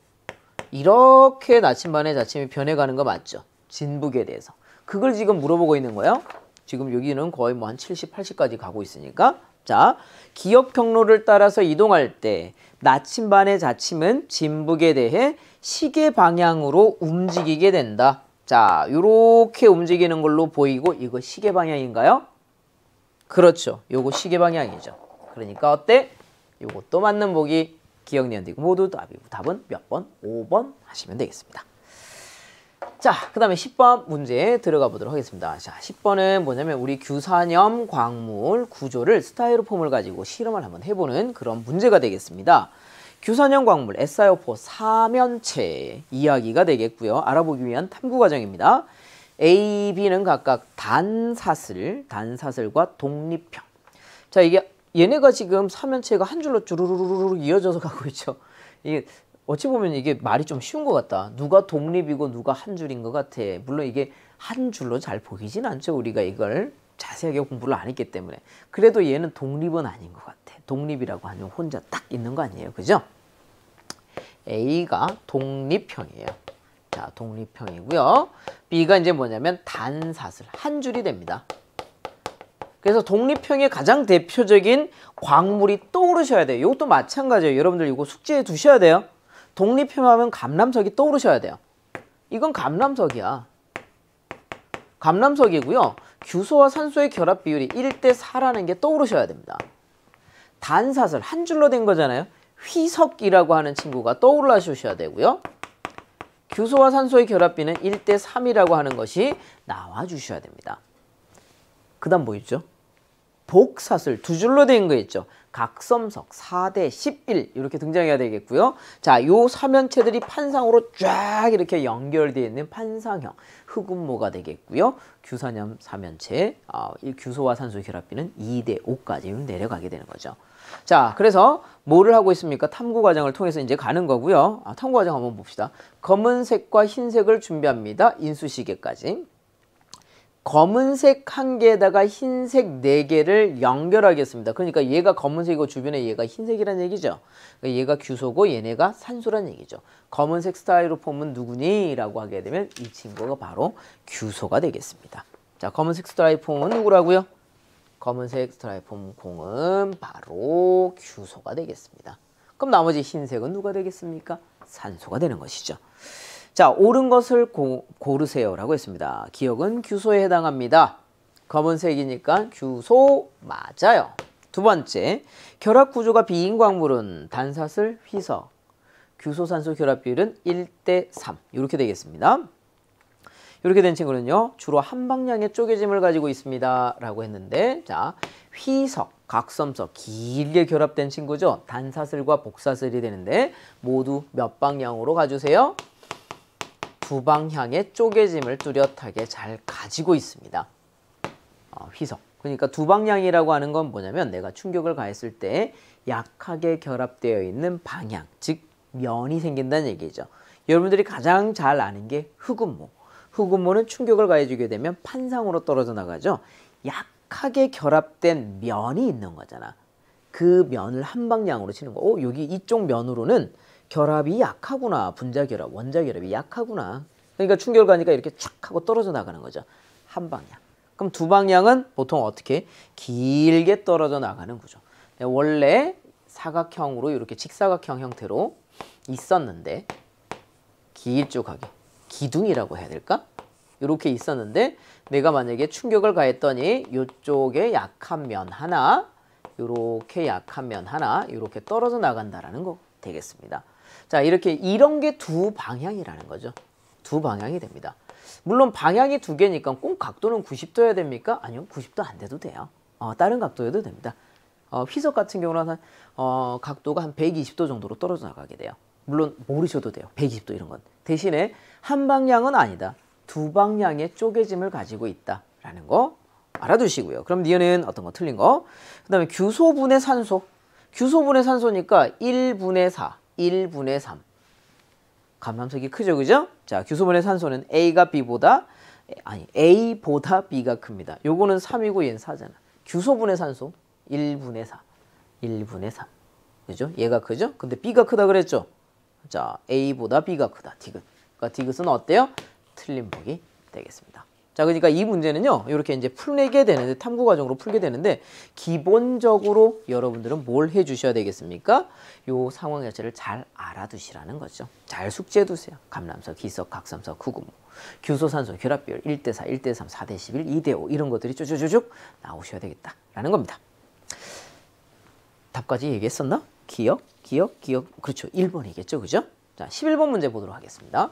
이렇게 나침반의 자침이 변해가는 거 맞죠? 진북에 대해서 그걸 지금 물어보고 있는 거예요. 지금 여기는 거의 뭐 한 70, 80까지 가고 있으니까 자, 기업 경로를 따라서 이동할 때 나침반의 자침은 진북에 대해 시계 방향으로 움직이게 된다. 자, 이렇게 움직이는 걸로 보이고 이거 시계 방향인가요? 그렇죠. 요거 시계 방향이죠. 그러니까 어때? 요것도 맞는 보기 기억 내는고 모두 답이고 답은 몇 번? 5번 하시면 되겠습니다. 자, 그 다음에 10번 문제 들어가 보도록 하겠습니다. 자, 10번은 뭐냐면 우리 규산염 광물 구조를 스타이로폼을 가지고 실험을 한번 해보는 그런 문제가 되겠습니다. 규산염 광물 SiO4 사면체 이야기가 되겠고요. 알아보기 위한 탐구 과정입니다. A, B는 각각 단사슬, 단사슬과 독립형. 자, 이게 얘네가 지금 사면체가 한 줄로 주르르르 르 이어져서 가고 있죠. 이게 어찌 보면 이게 말이 좀 쉬운 것 같다. 누가 독립이고 누가 한 줄인 것 같아. 물론 이게 한 줄로 잘 보이진 않죠. 우리가 이걸 자세하게 공부를 안 했기 때문에. 그래도 얘는 독립은 아닌 것 같아. 독립이라고 하면 혼자 딱 있는 거 아니에요. 그죠? A가 독립형이에요. 자, 독립형이고요. B가 이제 뭐냐면 단사슬. 한 줄이 됩니다. 그래서 독립형의 가장 대표적인 광물이 떠오르셔야 돼요. 이것도 마찬가지예요. 여러분들 이거 숙제에 두셔야 돼요. 독립표 하면 감람석이 떠오르셔야 돼요. 이건 감람석이야. 감람석이고요. 규소와 산소의 결합 비율이 1대 4라는 게 떠오르셔야 됩니다. 단사슬 한 줄로 된 거잖아요. 휘석이라고 하는 친구가 떠올라 주셔야 되고요. 규소와 산소의 결합비는 1대 3이라고 하는 것이 나와 주셔야 됩니다. 그 다음 뭐 있죠? 복사슬 두 줄로 된 거 있죠. 각섬석 4대 11 이렇게 등장해야 되겠고요. 자, 요 사면체들이 판상으로 쫙 이렇게 연결되어 있는 판상형 흑음모가 되겠고요. 규산염 사면체, 어, 이 규소와 산소 결합비는 2대 5까지 내려가게 되는 거죠. 자, 그래서 뭐를 하고 있습니까? 탐구 과정을 통해서 이제 가는 거고요. 아, 탐구 과정 한번 봅시다. 검은색과 흰색을 준비합니다. 인수시계까지. 검은색 한 개에다가 흰색 네 개를 연결하겠습니다. 그러니까 얘가 검은색이고 주변에 얘가 흰색이라는 얘기죠. 그러니까 얘가 규소고 얘네가 산소란 얘기죠. 검은색 스타이로폼은 누구니? 라고 하게 되면 이 친구가 바로 규소가 되겠습니다. 자, 검은색 스타이폼은 누구라고요? 검은색 스타이폼 공은 바로 규소가 되겠습니다. 그럼 나머지 흰색은 누가 되겠습니까? 산소가 되는 것이죠. 자, 옳은 것을 고, 고르세요라고 했습니다. 기억은 규소에 해당합니다. 검은색이니까 규소 맞아요. 두 번째, 결합 구조가 비인광물은 단사슬 휘석, 규소산소 결합 비율은 1대 3 이렇게 되겠습니다. 이렇게 된 친구는요. 주로 한 방향의 쪼개짐을 가지고 있습니다. 라고 했는데 자 휘석, 각섬석 길게 결합된 친구죠. 단사슬과 복사슬이 되는데 모두 몇 방향으로 가주세요? 두 방향의 쪼개짐을 뚜렷하게 잘 가지고 있습니다. 어, 휘석. 그러니까 두 방향이라고 하는 건 뭐냐면 내가 충격을 가했을 때 약하게 결합되어 있는 방향, 즉 면이 생긴다는 얘기죠. 여러분들이 가장 잘 아는 게 흑음모. 흑음모는 충격을 가해주게 되면 판상으로 떨어져 나가죠. 약하게 결합된 면이 있는 거잖아. 그 면을 한 방향으로 치는 거. 어, 여기 이쪽 면으로는 결합이 약하구나. 분자 결합, 원자 결합이 약하구나. 그러니까 충격 을 가니까 이렇게 촥 하고 떨어져 나가는 거죠. 한 방향. 그럼 두 방향은 보통 어떻게 길게 떨어져 나가는 구조. 원래 사각형으로 이렇게 직사각형 형태로 있었는데 길쭉하게 기둥이라고 해야 될까? 이렇게 있었는데 내가 만약에 충격을 가했더니 이쪽에 약한 면 하나 이렇게 약한 면 하나 이렇게 떨어져 나간다라는 거 되겠습니다. 자 이렇게 이런 게 두 방향이라는 거죠. 두 방향이 됩니다. 물론 방향이 두 개니까 꼭 각도는 90도여야 됩니까? 아니요 90도 안 돼도 돼요. 어, 다른 각도여도 됩니다. 어, 휘석 같은 경우는 한, 어, 각도가 한 120도 정도로 떨어져 나가게 돼요. 물론 모르셔도 돼요. 120도 이런 건. 대신에 한 방향은 아니다. 두 방향의 쪼개짐을 가지고 있다라는 거 알아두시고요. 그럼 니은은 어떤 거 틀린 거? 그 다음에 규소분의 산소. 규소분의 산소니까 1분의 4. 1분의 3. 감함수기 크죠, 그죠? 자, 규소분의 산소는 A가 B보다 아니 A보다 B가 큽니다. 요거는 3이고 얘는 4잖아. 규소분의 산소 1분의 4. 1분의 3. 그죠? 얘가 크죠? 근데 B가 크다 그랬죠? 자, A보다 B가 크다. 디귿. 그러니까 디귿은 어때요? 틀린 보기 되겠습니다. 자, 그러니까 이 문제는요. 이렇게 이제 풀게 되는데 탐구 과정으로 풀게 되는데 기본적으로 여러분들은 뭘 해 주셔야 되겠습니까? 요 상황 자체를 잘 알아두시라는 거죠. 잘숙제해 두세요. 감람석, 기석, 각삼석, 구구무. 규소산소, 결합비율 1대 4, 1대 3, 4대 11, 2대 5 이런 것들이 쭈쭈쭈쭉 나오셔야 되겠다라는 겁니다. 답까지 얘기했었나? 기억, 기억, 기억. 그렇죠. 1번이겠죠. 그죠? 자, 11번 문제 보도록 하겠습니다.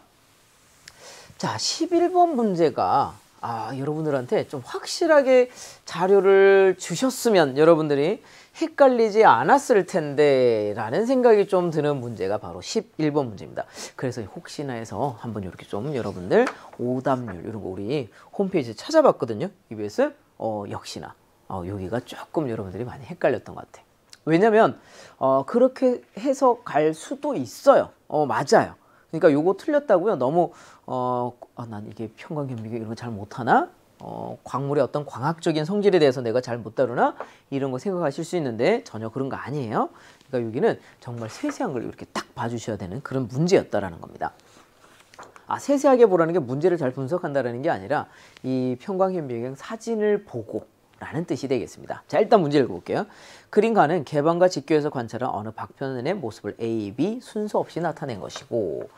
자, 11번 문제가 아, 여러분들한테 좀 확실하게 자료를 주셨으면 여러분들이 헷갈리지 않았을 텐데 라는 생각이 좀 드는 문제가 바로 11번 문제입니다. 그래서 혹시나 해서 한번 이렇게 좀 여러분들 오답률 이런 거 우리 홈페이지에 찾아봤거든요. EBS 어, 역시나 어, 여기가 조금 여러분들이 많이 헷갈렸던 것 같아요. 왜냐면 어, 그렇게 해서 갈 수도 있어요. 어, 맞아요. 그러니까 요거 틀렸다고요. 너무 어, 아, 난 이게 평광현비경 이런 거 잘 못하나? 어, 광물의 어떤 광학적인 성질에 대해서 내가 잘 못 다루나? 이런 거 생각하실 수 있는데 전혀 그런 거 아니에요. 그러니까 여기는 정말 세세한 걸 이렇게 딱 봐주셔야 되는 그런 문제였다라는 겁니다. 아, 세세하게 보라는 게 문제를 잘 분석한다라는 게 아니라 이평광현비경 사진을 보고 라는 뜻이 되겠습니다. 자 일단 문제 읽어볼게요. 그림가는 개방과 직교에서 관찰한 어느 박편의 모습을 A, B 순서 없이 나타낸 것이고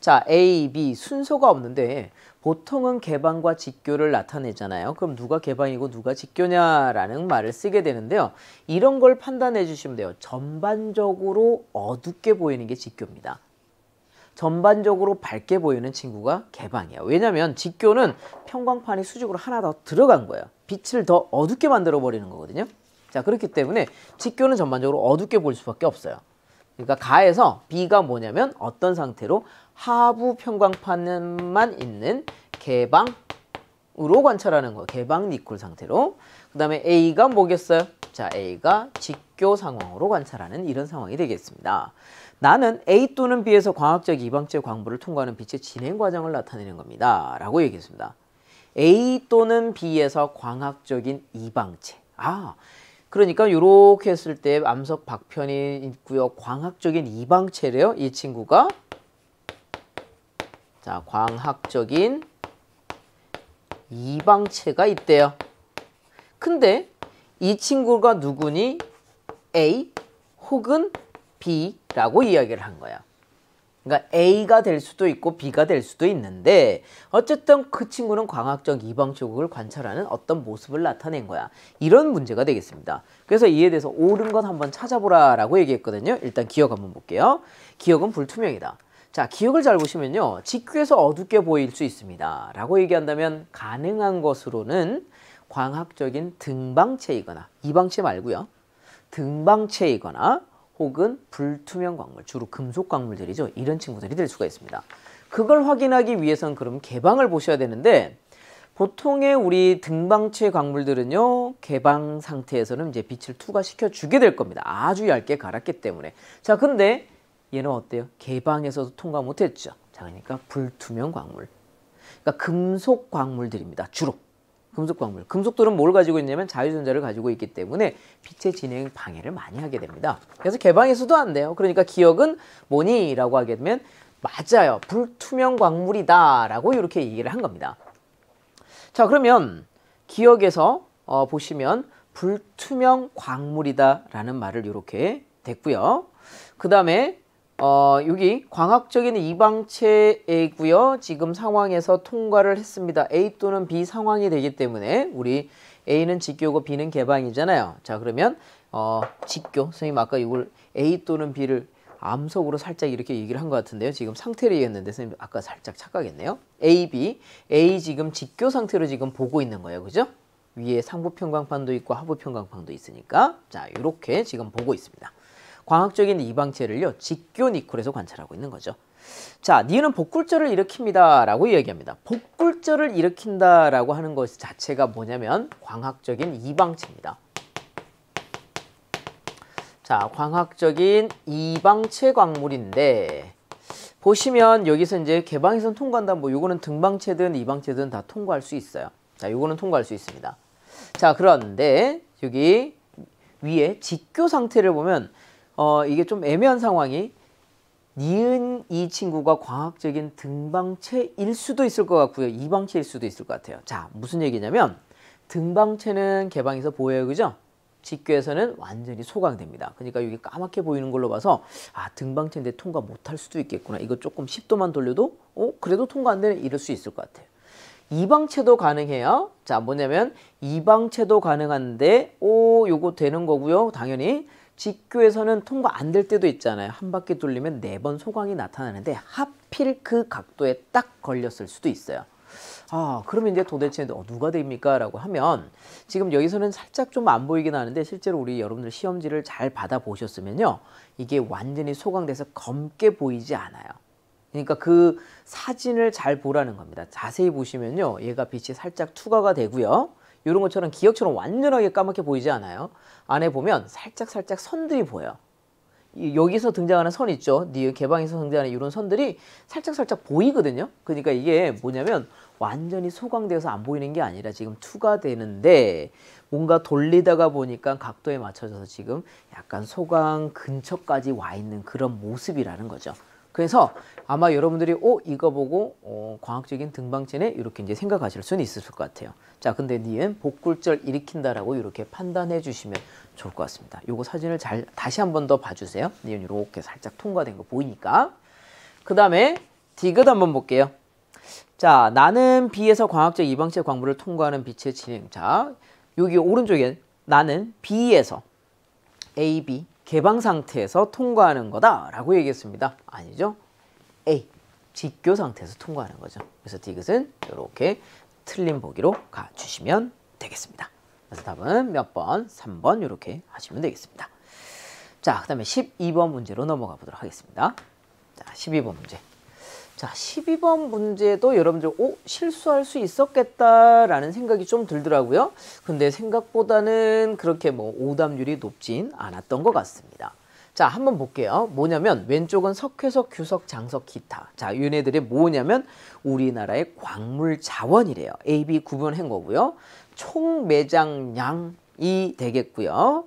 자 A, B 순서가 없는데 보통은 개방과 직교를 나타내잖아요. 그럼 누가 개방이고 누가 직교냐라는 말을 쓰게 되는데요. 이런 걸 판단해 주시면 돼요. 전반적으로 어둡게 보이는 게 직교입니다. 전반적으로 밝게 보이는 친구가 개방이야. 왜냐면 직교는 평광판이 수직으로 하나 더 들어간 거예요. 빛을 더 어둡게 만들어 버리는 거거든요. 자 그렇기 때문에 직교는 전반적으로 어둡게 볼 수밖에 없어요. 그러니까 가에서 비가 뭐냐면 어떤 상태로 하부 평광판만 있는 개방으로 관찰하는 거예요. 개방 니콜 상태로. 그 다음에 A가 뭐겠어요? 자 A가 직교 상황으로 관찰하는 이런 상황이 되겠습니다. 나는 A 또는 B에서 광학적 이방체 광부를 통과하는 빛의 진행 과정을 나타내는 겁니다. 라고 얘기했습니다. A 또는 B에서 광학적인 이방체. 아, 그러니까 이렇게 했을 때 암석 박편이 있고요. 광학적인 이방체래요. 이 친구가. 자, 광학적인 이방체가 있대요. 근데 이 친구가 누구니? A 혹은 B라고 이야기를 한 거야. 그러니까 A가 될 수도 있고 B가 될 수도 있는데 어쨌든 그 친구는 광학적 이방적을 관찰하는 어떤 모습을 나타낸 거야. 이런 문제가 되겠습니다. 그래서 이에 대해서 옳은 것 한번 찾아보라 라고 얘기했거든요. 일단 기억 한번 볼게요. 기억은 불투명이다. 자, 기억을 잘 보시면요. 직구에서 어둡게 보일 수 있습니다. 라고 얘기한다면 가능한 것으로는 광학적인 등방체이거나 이방체 말고요. 등방체이거나 혹은 불투명 광물, 주로 금속 광물들이죠. 이런 친구들이 될 수가 있습니다. 그걸 확인하기 위해선 그럼 개방을 보셔야 되는데 보통의 우리 등방체 광물들은요 개방 상태에서는 이제 빛을 투과시켜 주게 될 겁니다 아주 얇게 갈았기 때문에 자 근데 얘는 어때요 개방에서도 통과 못했죠 자 그러니까 불투명 광물 그러니까 금속 광물들입니다 주로 금속 광물. 금속들은뭘 가지고 있냐면 자유전자를 가지고 있기 때문에 빛의 진행 방해를 많이 하게 됩니다. 그래서 개방해서도 안 돼요. 그러니까 기억은 뭐니라고 하게 되면 맞아요. 불투명 광물이다라고 이렇게 얘기를 한 겁니다. 자, 그러면 기억에서 어, 보시면 불투명 광물이다라는 말을 이렇게 됐고요. 그 다음에 어, 여기 광학적인 이방체이고요. 지금 상황에서 통과를 했습니다. A 또는 B 상황이 되기 때문에 우리 A는 직교고 B는 개방이잖아요. 자 그러면 어, 직교 선생님 아까 이걸 A 또는 B를 암석으로 살짝 이렇게 얘기를 한 것 같은데요. 지금 상태를 얘기했는데 선생님 아까 살짝 착각했네요. A, B, A 지금 직교 상태로 지금 보고 있는 거예요. 그죠? 위에 상부평강판도 있고 하부평강판도 있으니까 자 이렇게 지금 보고 있습니다. 광학적인 이방체를요 직교니콜에서 관찰하고 있는 거죠. 자, 니은 은 복굴절을 일으킵니다 라고 이야기합니다. 복굴절을 일으킨다 라고 하는 것 자체가 뭐냐면 광학적인 이방체입니다. 자, 광학적인 이방체 광물인데 보시면 여기서 이제 개방선 통과한다 뭐 요거는 등방체든 이방체든 다 통과할 수 있어요. 자, 요거는 통과할 수 있습니다. 자, 그런데 여기 위에 직교 상태를 보면 어, 이게 좀 애매한 상황이 니은 이 친구가 광학적인 등방체일 수도 있을 것 같고요. 이방체일 수도 있을 것 같아요. 자, 무슨 얘기냐면 등방체는 개방에서 보여요. 그죠? 직교에서는 완전히 소강됩니다. 그러니까 여기 까맣게 보이는 걸로 봐서 아 등방체인데 통과 못할 수도 있겠구나. 이거 조금 10도만 돌려도 어 그래도 통과 안 되네 이럴 수 있을 것 같아요. 이방체도 가능해요. 자 뭐냐면 이방체도 가능한데 오 요거 되는 거고요. 당연히 직교에서는 통과 안 될 때도 있잖아요. 한 바퀴 돌리면 네 번 소광이 나타나는데 하필 그 각도에 딱 걸렸을 수도 있어요. 아 그러면 이제 도대체 어, 누가 됩니까? 라고 하면 지금 여기서는 살짝 좀 안 보이긴 하는데 실제로 우리 여러분들 시험지를 잘 받아보셨으면요. 이게 완전히 소광돼서 검게 보이지 않아요. 그러니까 그 사진을 잘 보라는 겁니다. 자세히 보시면요. 얘가 빛이 살짝 투과가 되고요. 이런 것처럼 기억처럼 완전하게 까맣게 보이지 않아요. 안에 보면 살짝살짝 선들이 보여. 여기서 등장하는 선 있죠. 네 개방에서 등장하는 이런 선들이 살짝살짝 보이거든요. 그러니까 이게 뭐냐면 완전히 소강되어서 안 보이는 게 아니라 지금 투가 되는데 뭔가 돌리다가 보니까 각도에 맞춰져서 지금 약간 소강 근처까지 와 있는 그런 모습이라는 거죠. 그래서 아마 여러분들이 오 어, 이거 보고 어, 광학적인 등방체네 이렇게 이제 생각하실 수는 있을 것 같아요. 자 근데 니은 복굴절 일으킨다라고 이렇게 판단해 주시면 좋을 것 같습니다. 요거 사진을 잘 다시 한 번 더 봐주세요. 니은 이렇게 살짝 통과된 거 보이니까 그 다음에 디귿 한번 볼게요. 자 나는 B에서 광학적 이방체 광물을 통과하는 빛의 진행 자 여기 오른쪽에 나는 B에서 AB 개방 상태에서 통과하는 거다라고 얘기했습니다. 아니죠? A. 직교 상태에서 통과하는 거죠. 그래서 디귿은 이렇게 틀린 보기로 가주시면 되겠습니다. 그래서 답은 몇 번? 3번 이렇게 하시면 되겠습니다. 자, 그 다음에 12번 문제로 넘어가 보도록 하겠습니다. 자, 12번 문제. 자, 12번 문제도 여러분들, 오, 실수할 수 있었겠다라는 생각이 좀 들더라고요. 근데 생각보다는 그렇게 뭐 오답률이 높진 않았던 것 같습니다. 자, 한번 볼게요. 뭐냐면 왼쪽은 석회석, 규석, 장석, 기타. 자, 얘네들이 뭐냐면 우리나라의 광물 자원이래요. A, B 구분한 거고요. 총 매장량이 되겠고요.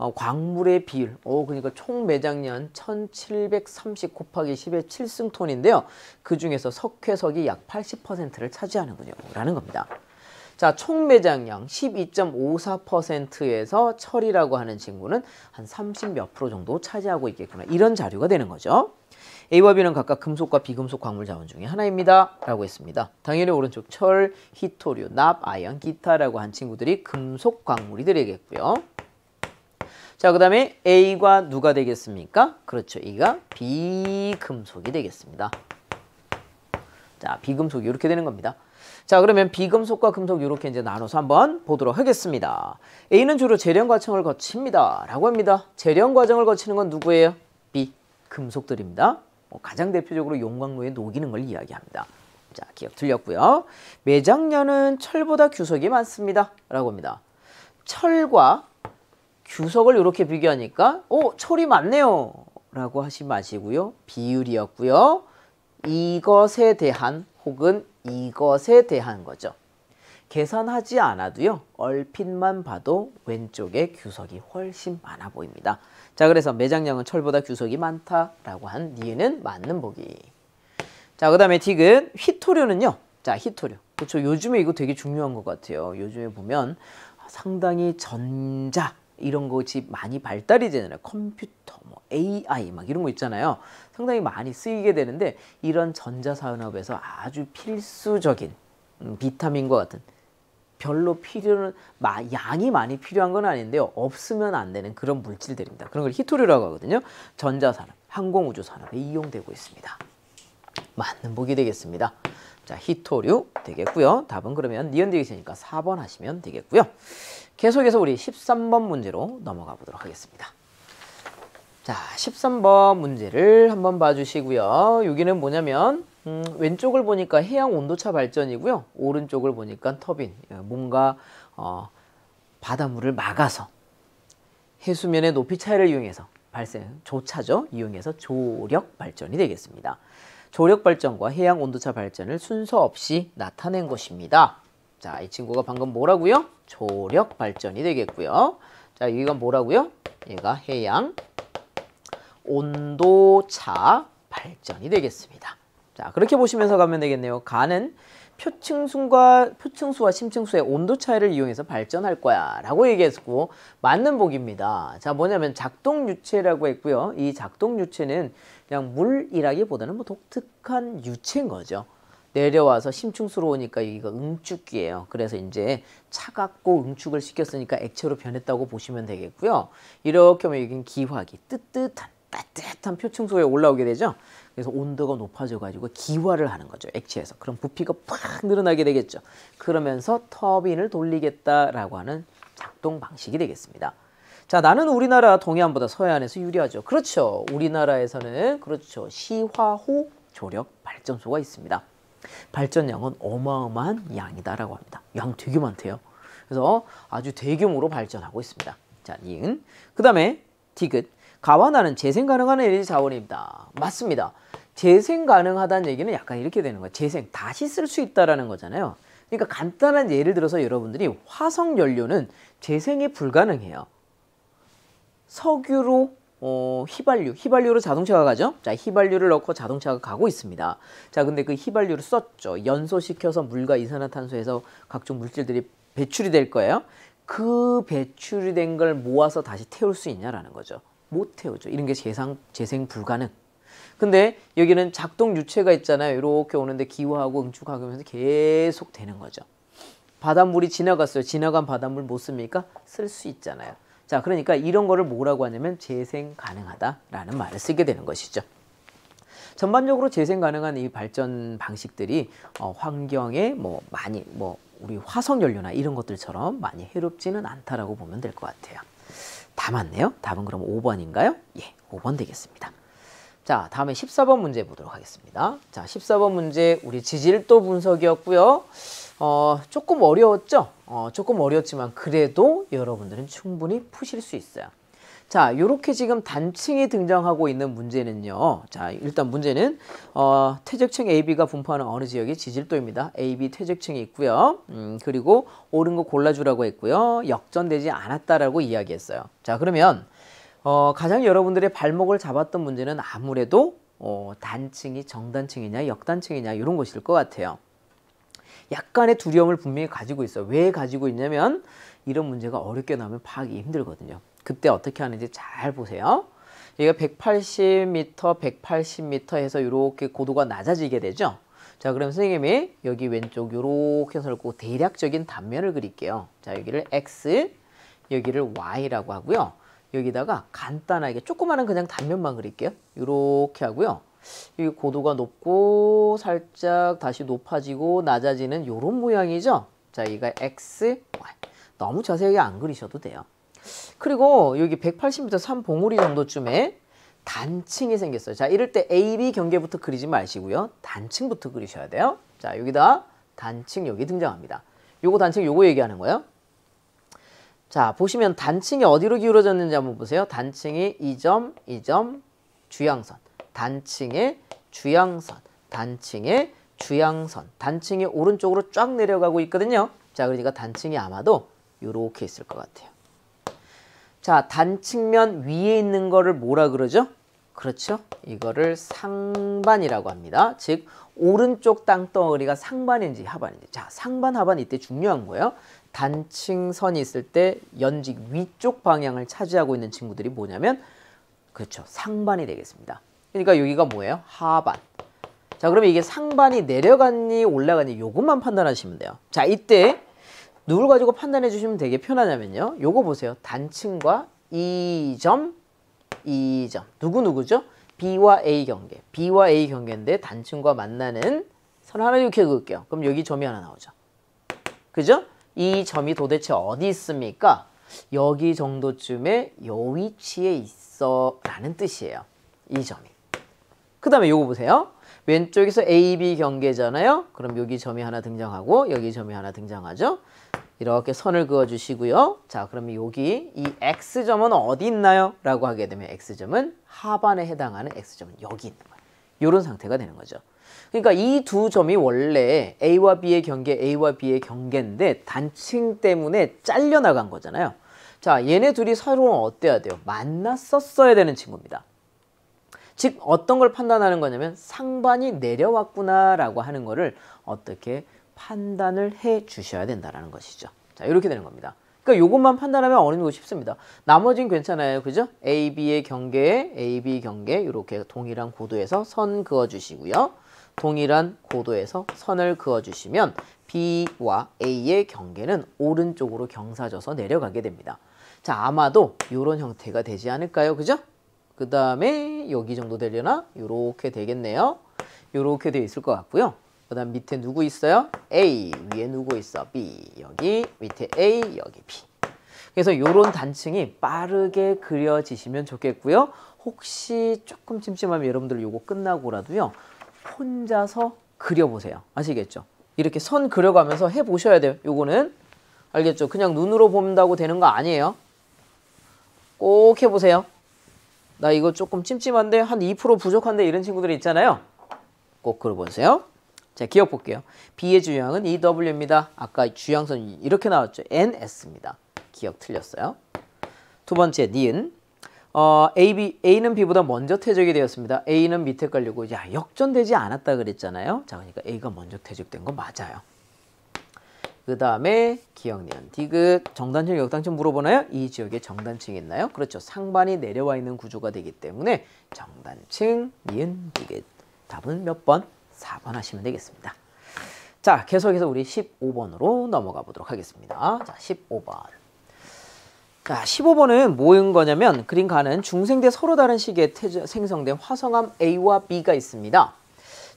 어, 광물의 비율, 오, 그러니까 총 매장량 1730 곱하기 10의 7승톤인데요. 그 중에서 석회석이 약 80%를 차지하는군요. 라는 겁니다. 자, 총 매장량 12.54%에서 철이라고 하는 친구는 한 30몇 프로 정도 차지하고 있겠구나. 이런 자료가 되는 거죠. A와 B는 각각 금속과 비금속 광물 자원 중에 하나입니다. 라고 했습니다. 당연히 오른쪽 철, 히토류, 납, 아연, 기타라고 한 친구들이 금속 광물이 되겠고요. 자, 그 다음에 A가 누가 되겠습니까? 그렇죠. E가 비금속이 되겠습니다. 자, 비금속이 이렇게 되는 겁니다. 자, 그러면 비금속과 금속 이렇게 이제 나눠서 한번 보도록 하겠습니다. A는 주로 재련 과정을 거칩니다. 라고 합니다. 재련 과정을 거치는 건 누구예요? B. 금속들입니다. 뭐 가장 대표적으로 용광로에 녹이는 걸 이야기합니다. 자, 기억 틀렸고요. 매장년은 철보다 규석이 많습니다. 라고 합니다. 철과 규석을 이렇게 비교하니까 오 어, 철이 많네요 라고 하지 마시고요. 비율이었고요. 이것에 대한 혹은 이것에 대한 거죠. 계산하지 않아도요. 얼핏만 봐도 왼쪽에 규석이 훨씬 많아 보입니다. 자 그래서 매장량은 철보다 규석이 많다라고 한니는 맞는 보기. 자그 다음에 딕은 휘토류는요. 자 휘토류. 그렇죠. 요즘에 이거 되게 중요한 것 같아요. 요즘에 보면 상당히 전자 이런 것이 많이 발달이 되잖아요. 컴퓨터, 뭐 AI 막 이런 거 있잖아요. 상당히 많이 쓰이게 되는데 이런 전자산업에서 아주 필수적인 음, 비타민과 같은 별로 필요는 양이 많이 필요한 건 아닌데요. 없으면 안 되는 그런 물질들입니다. 그런 걸 히토류라고 하거든요. 전자산업, 항공우주 산업에 이용되고 있습니다. 맞는 복이 되겠습니다. 자, 히토류 되겠고요. 답은 그러면 니은되기시니까 4번 하시면 되겠고요. 계속해서 우리 13번 문제로 넘어가 보도록 하겠습니다. 자, 13번 문제를 한번 봐주시고요. 여기는 뭐냐면 음, 왼쪽을 보니까 해양 온도차 발전이고요. 오른쪽을 보니까 터빈, 뭔가 예, 어, 바닷물을 막아서 해수면의 높이 차이를 이용해서 발생, 조차죠. 이용해서 조력 발전이 되겠습니다. 조력 발전과 해양 온도차 발전을 순서 없이 나타낸 것입니다. 자, 이 친구가 방금 뭐라고요? 조력 발전이 되겠고요. 자, 이건 뭐라고요? 얘가 해양 온도차 발전이 되겠습니다. 자, 그렇게 보시면서 가면 되겠네요. 가는 표층수와 표층수와 심층수의 온도 차이를 이용해서 발전할 거야라고 얘기했고 맞는 복입니다. 자 뭐냐면 작동 유체라고 했고요. 이 작동 유체는 그냥 물이라기보다는 뭐 독특한 유체인 거죠. 내려와서 심층수로우니까 여기가 응축기예요. 그래서 이제 차갑고 응축을 시켰으니까 액체로 변했다고 보시면 되겠고요. 이렇게 하면 여기는 기화기, 뜨뜻한 따뜻한 표층소에 올라오게 되죠. 그래서 온도가 높아져가지고 기화를 하는 거죠. 액체에서. 그럼 부피가 팍 늘어나게 되겠죠. 그러면서 터빈을 돌리겠다라고 하는 작동 방식이 되겠습니다. 자, 나는 우리나라 동해안보다 서해안에서 유리하죠. 그렇죠. 우리나라에서는 그렇죠. 시화호 조력 발전소가 있습니다. 발전량은 어마어마한 양이다라고 합니다. 양 되게 많대요. 그래서 아주 대규모로 발전하고 있습니다. 자, 니은. 그 다음에 디귿. 가와 나는 재생 가능한 에너지 자원입니다. 맞습니다. 재생 가능하다는 얘기는 약간 이렇게 되는 거예요. 재생, 다시 쓸 수 있다라는 거잖아요. 그러니까 간단한 예를 들어서 여러분들이 화석 연료는 재생이 불가능해요. 석유로 어, 휘발유, 휘발유로 자동차가 가죠? 자, 휘발유를 넣고 자동차가 가고 있습니다. 자, 근데 그 휘발유를 썼죠. 연소시켜서 물과 이산화탄소에서 각종 물질들이 배출이 될 거예요. 그 배출이 된 걸 모아서 다시 태울 수 있냐라는 거죠. 못 태우죠. 이런 게 재생, 재생 불가능. 근데 여기는 작동 유체가 있잖아요. 이렇게 오는데 기호하고 응축하고 하면서 계속 되는 거죠. 바닷물이 지나갔어요. 지나간 바닷물 못 씁니까? 쓸 수 있잖아요. 자, 그러니까 이런 거를 뭐라고 하냐면 재생 가능하다라는 말을 쓰게 되는 것이죠. 전반적으로 재생 가능한 이 발전 방식들이 어, 환경에 뭐 많이 뭐 우리 화석 연료나 이런 것들처럼 많이 해롭지는 않다라고 보면 될 것 같아요. 다 맞네요. 답은 그럼 5번인가요? 예, 5번 되겠습니다. 자, 다음에 14번 문제 보도록 하겠습니다. 자, 14번 문제 우리 지질도 분석이었고요. 어, 조금 어려웠죠? 어, 조금 어려웠지만 그래도 여러분들은 충분히 푸실 수 있어요. 자, 요렇게 지금 단층이 등장하고 있는 문제는요. 자, 일단 문제는 어, 퇴적층 AB가 분포하는 어느 지역이 지질도입니다. AB 퇴적층이 있고요. 음, 그리고 옳은 거 골라주라고 했고요. 역전되지 않았다라고 이야기했어요. 자, 그러면 어, 가장 여러분들의 발목을 잡았던 문제는 아무래도 어, 단층이 정단층이냐 역단층이냐 이런 것일 것 같아요. 약간의 두려움을 분명히 가지고 있어요. 왜 가지고 있냐면 이런 문제가 어렵게 나오면 파악이 힘들거든요. 그때 어떻게 하는지 잘 보세요. 여기가 180m, 180m 해서 이렇게 고도가 낮아지게 되죠. 자, 그럼 선생님이 여기 왼쪽 이렇게 해서 놓고 대략적인 단면을 그릴게요. 자, 여기를 x, 여기를 y라고 하고요. 여기다가 간단하게 조그마한 그냥 단면만 그릴게요. 이렇게 하고요. 이 고도가 높고 살짝 다시 높아지고 낮아지는 이런 모양이죠. 자, 이가 x, y. 너무 자세하게 안 그리셔도 돼요. 그리고 여기 180m 3봉우리 정도쯤에 단층이 생겼어요. 자, 이럴 때 AB 경계부터 그리지 마시고요. 단층부터 그리셔야 돼요. 자, 여기다 단층 여기 등장합니다. 요거 단층 요거 얘기하는 거예요. 자, 보시면 단층이 어디로 기울어졌는지 한번 보세요. 단층이 2점, 2점, 주양선. 단층의 주양선, 단층의 주양선, 단층이 오른쪽으로 쫙 내려가고 있거든요. 자, 그러니까 단층이 아마도 이렇게 있을 것 같아요. 자, 단층면 위에 있는 거를 뭐라 그러죠? 그렇죠? 이거를 상반이라고 합니다. 즉, 오른쪽 땅덩어리가 상반인지 하반인지. 자, 상반, 하반 이때 중요한 거예요. 단층선이 있을 때 연직 위쪽 방향을 차지하고 있는 친구들이 뭐냐면 그렇죠. 상반이 되겠습니다. 그러니까 여기가 뭐예요? 하반. 자 그러면 이게 상반이 내려갔니 올라갔니 요것만 판단하시면 돼요. 자 이때 누굴 가지고 판단해 주시면 되게 편하냐면요. 요거 보세요. 단층과 이점이 점 누구누구죠? B와 A 경계. B와 A 경계인데 단층과 만나는 선 하나 이렇게 그을게요. 그럼 여기 점이 하나 나오죠. 그죠? 이 점이 도대체 어디 있습니까? 여기 정도쯤에 요 위치에 있어 라는 뜻이에요. 이 점이. 그 다음에 요거 보세요. 왼쪽에서 AB 경계잖아요. 그럼 여기 점이 하나 등장하고 여기 점이 하나 등장하죠. 이렇게 선을 그어주시고요. 자, 그러면 여기 이 X점은 어디 있나요? 라고 하게 되면 X점은 하반에 해당하는 X점은 여기 있는 거예요. 이런 상태가 되는 거죠. 그러니까 이 두 점이 원래 A와 B의 경계, A와 B의 경계인데 단층 때문에 잘려나간 거잖아요. 자, 얘네 둘이 서로 어때야 돼요? 만났었어야 되는 친구입니다. 즉 어떤 걸 판단하는 거냐면 상반이 내려왔구나라고 하는 거를 어떻게 판단을 해 주셔야 된다라는 것이죠. 자 이렇게 되는 겁니다. 그러니까 이것만 판단하면 어느 정도 쉽습니다. 나머진 괜찮아요. 그죠? A, B의 경계에 A, B 경계 이렇게 동일한 고도에서 선 그어주시고요. 동일한 고도에서 선을 그어주시면 B와 A의 경계는 오른쪽으로 경사져서 내려가게 됩니다. 자 아마도 이런 형태가 되지 않을까요? 그죠? 그 다음에 여기 정도 되려나? 이렇게 되겠네요. 이렇게 돼 있을 것 같고요. 그 다음 밑에 누구 있어요? A. 위에 누구 있어? B. 여기 밑에 A, 여기 B. 그래서 이런 단층이 빠르게 그려지시면 좋겠고요. 혹시 조금 찜찜하면 여러분들 요거 끝나고라도요. 혼자서 그려보세요. 아시겠죠? 이렇게 선 그려가면서 해보셔야 돼요. 요거는 알겠죠? 그냥 눈으로 본다고 되는 거 아니에요. 꼭 해보세요. 나 이거 조금 찜찜한데 한 2% 부족한데 이런 친구들이 있잖아요. 꼭 그려보세요. 자, 기억 볼게요. B의 주향은 EW입니다. 아까 주향선 이렇게 나왔죠. NS입니다. 기억 틀렸어요. 두 번째, 니은. 어, A, B, A는 B보다 먼저 퇴적이 되었습니다. A는 밑에 깔리고 야, 역전되지 않았다 그랬잖아요. 자, 그러니까 A가 먼저 퇴적된 거 맞아요. 그 다음에 기역리안 디귿 정단층 역단층 물어보나요? 이 지역에 정단층이 있나요? 그렇죠. 상반이 내려와 있는 구조가 되기 때문에 정단층 니은 디귿 답은 몇 번? 4번 하시면 되겠습니다. 자 계속해서 우리 15번으로 넘어가 보도록 하겠습니다. 자 15번 자 15번은 뭐인 거냐면 그림 가는 중생대 서로 다른 시기에 태저, 생성된 화성암 A와 B가 있습니다.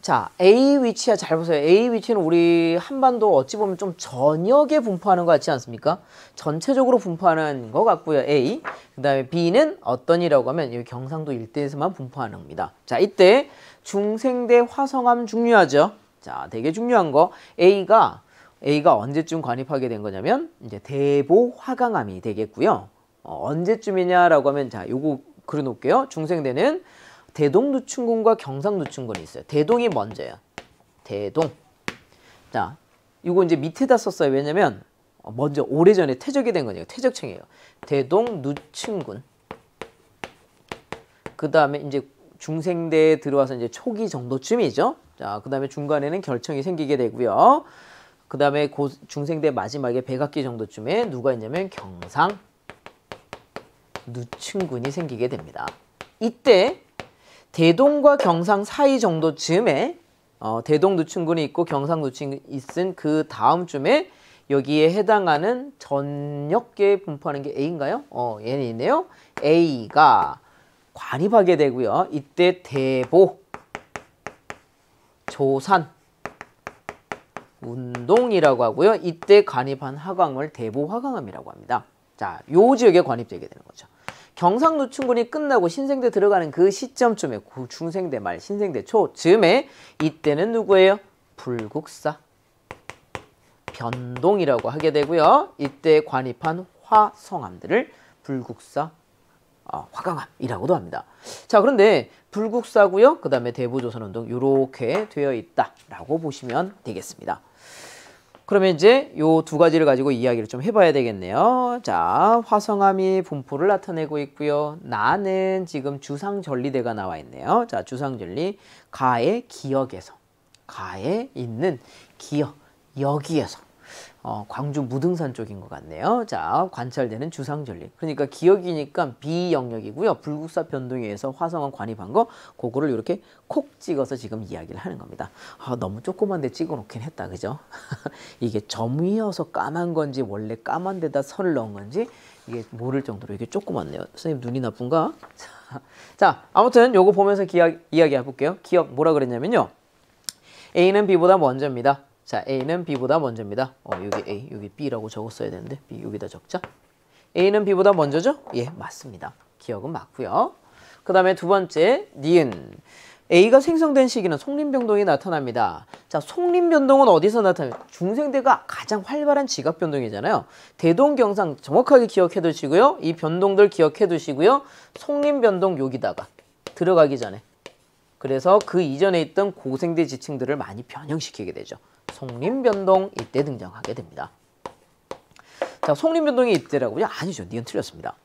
자, A 위치야 잘 보세요. A 위치는 우리 한반도 어찌 보면 좀 전역에 분포하는 것 같지 않습니까? 전체적으로 분포하는 것 같고요. A. 그 다음에 B는 어떤이라고 하면 여기 경상도 일대에서만 분포하는 겁니다. 자, 이때 중생대 화성암 중요하죠. 자, 되게 중요한 거. A가 A가 언제쯤 관입하게 된 거냐면 이제 대보 화강암이 되겠고요. 어, 언제쯤이냐라고 하면 자, 요거 그려 놓을게요. 중생대는 대동누춘군과 경상누춘군이 있어요. 대동이 먼저예요. 대동. 자, 이거 이제 밑에다 썼어요. 왜냐면 먼저 오래전에 퇴적이 된 거니까 퇴적층이에요. 대동누춘군. 그 다음에 이제 중생대에 들어와서 이제 초기 정도쯤이죠. 자, 그 다음에 중간에는 결청이 생기게 되고요. 그 다음에 중생대 마지막에 백악기 정도쯤에 누가 있냐면 경상 누춘군이 생기게 됩니다. 이때 대동과 경상 사이 정도 쯤에 어, 대동두춘군이 있고 경상두춘군이 있은 그 다음 쯤에 여기에 해당하는 전역계 분포하는 게 A인가요? 어, 얘는 있네요. A가 관입하게 되고요. 이때 대보, 조산, 운동이라고 하고요. 이때 관입한 하강을 대보화강암이라고 합니다. 자, 요 지역에 관입되게 되는 거죠. 경상노충군이 끝나고 신생대 들어가는 그 시점쯤에 그 중생대 말 신생대 초 즈음에 이때는 누구예요? 불국사 변동이라고 하게 되고요. 이때 관입한 화성암들을 불국사 어, 화강암이라고도 합니다. 자 그런데 불국사고요. 그 다음에 대부조선운동 이렇게 되어 있다라고 보시면 되겠습니다. 그러면 이제 요 두 가지를 가지고 이야기를 좀 해봐야 되겠네요. 자, 화성암이 분포를 나타내고 있고요. 나는 지금 주상절리대가 나와 있네요. 자, 주상절리 가의 기역에서 가에 있는 기역 여기에서 어, 광주 무등산 쪽인 것 같네요. 자, 관찰되는 주상절리. 그러니까 기억이니까 B 영역이고요. 불국사 변동에 의해서 화성은 관입한 거, 그거를 이렇게 콕 찍어서 지금 이야기를 하는 겁니다. 아, 너무 조그만데 찍어놓긴 했다, 그죠? 이게 점이어서 까만 건지 원래 까만 데다 선을 넣은 건지 이게 모를 정도로 이게 조그만네요 선생님 눈이 나쁜가? 자, 자 아무튼 요거 보면서 기하, 이야기 해볼게요. 기억 뭐라 그랬냐면요. A는 B보다 먼저입니다. 자, A는 B보다 먼저입니다. 어, 여기 A, 여기 B라고 적었어야 되는데 B 여기다 적자. A는 B보다 먼저죠? 예, 맞습니다. 기억은 맞고요. 그 다음에 두 번째, 니은. A가 생성된 시기는 속림변동이 나타납니다. 자, 속림변동은 어디서 나타나요? 중생대가 가장 활발한 지각변동이잖아요. 대동경상 정확하게 기억해 두시고요. 이 변동들 기억해 두시고요. 속림변동 여기다가 들어가기 전에. 그래서 그 이전에 있던 고생대 지층들을 많이 변형시키게 되죠. 속림변동 이때 등장하게 됩니다. 자, 속림변동이 이때라고요? 아니죠. 니은 틀렸습니다.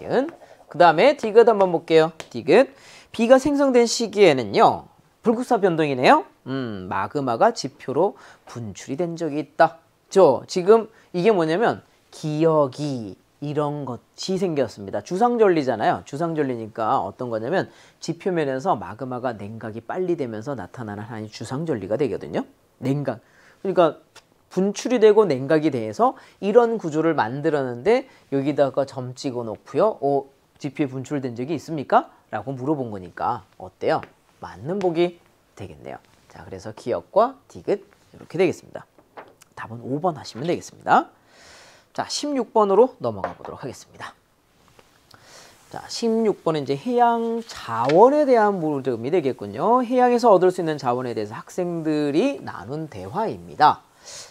니은. 그 다음에 디귿 한번 볼게요. 디귿. 비가 생성된 시기에는요. 불국사 변동이네요. 음, 마그마가 지표로 분출이 된 적이 있다. 저 지금 이게 뭐냐면 기억이 이런 것이 생겼습니다. 주상절리잖아요. 주상절리니까 어떤 거냐면 지표면에서 마그마가 냉각이 빨리 되면서 나타나는 한이 주상절리가 되거든요. 냉각. 그러니까 분출이 되고 냉각이 돼서 이런 구조를 만들었는데 여기다가 점 찍어 놓고요. 어, GP에 분출된 적이 있습니까? 라고 물어본 거니까 어때요? 맞는 보기 되겠네요. 자, 그래서 기역과 디귿 이렇게 되겠습니다. 답은 5번 하시면 되겠습니다. 자, 16번으로 넘어가 보도록 하겠습니다. 자, 16번은 이제 해양 자원에 대한 물음이 되겠군요. 해양에서 얻을 수 있는 자원에 대해서 학생들이 나눈 대화입니다.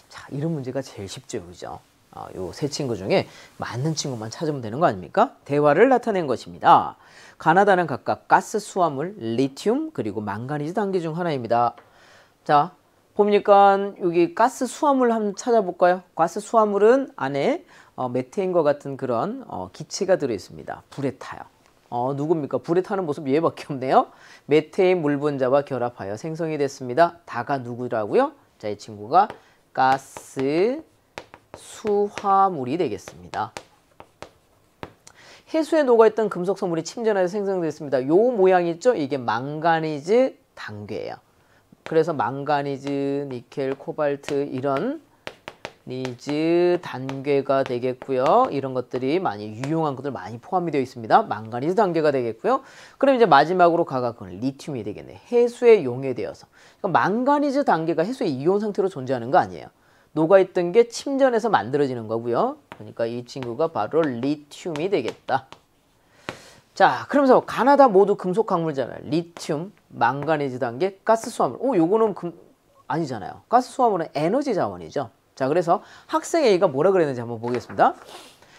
자, 이런 문제가 제일 쉽죠, 그죠? 아, 어, 요세 친구 중에 맞는 친구만 찾으면 되는 거 아닙니까? 대화를 나타낸 것입니다. 가나다는 각각 가스 수화물, 리튬, 그리고 망가니즈 단계 중 하나입니다. 자, 보니까 여기 가스 수화물 한번 찾아볼까요? 가스 수화물은 안에 어, 메테인과 같은 그런 어, 기체가 들어있습니다. 불에 타요. 어, 누굽니까? 불에 타는 모습 얘밖에 없네요. 메테인 물분자와 결합하여 생성이 됐습니다. 다가 누구라고요? 자, 이 친구가 가스 수화물이 되겠습니다. 해수에 녹아있던 금속 성분이 침전하여 생성됐습니다. 요 모양 있죠? 이게 망가니즈 단계예요 그래서 망가니즈, 니켈, 코발트 이런 니즈 단계가 되겠고요. 이런 것들이 많이 유용한 것들 많이 포함이 되어 있습니다. 망가니즈 단계가 되겠고요. 그럼 이제 마지막으로 가가 그건 리튬이 되겠네. 해수에 용해되어서. 그러니까 망가니즈 단계가 해수의 이온 상태로 존재하는 거 아니에요. 녹아있던 게 침전에서 만들어지는 거고요. 그러니까 이 친구가 바로 리튬이 되겠다. 자, 그러면서 가나다 모두 금속 광물잖아요. 리튬, 망가니즈 단계, 가스 수화물. 오, 요거는 금 아니잖아요. 가스 수화물은 에너지 자원이죠. 자, 그래서 학생 A가 뭐라 그랬는지 한번 보겠습니다.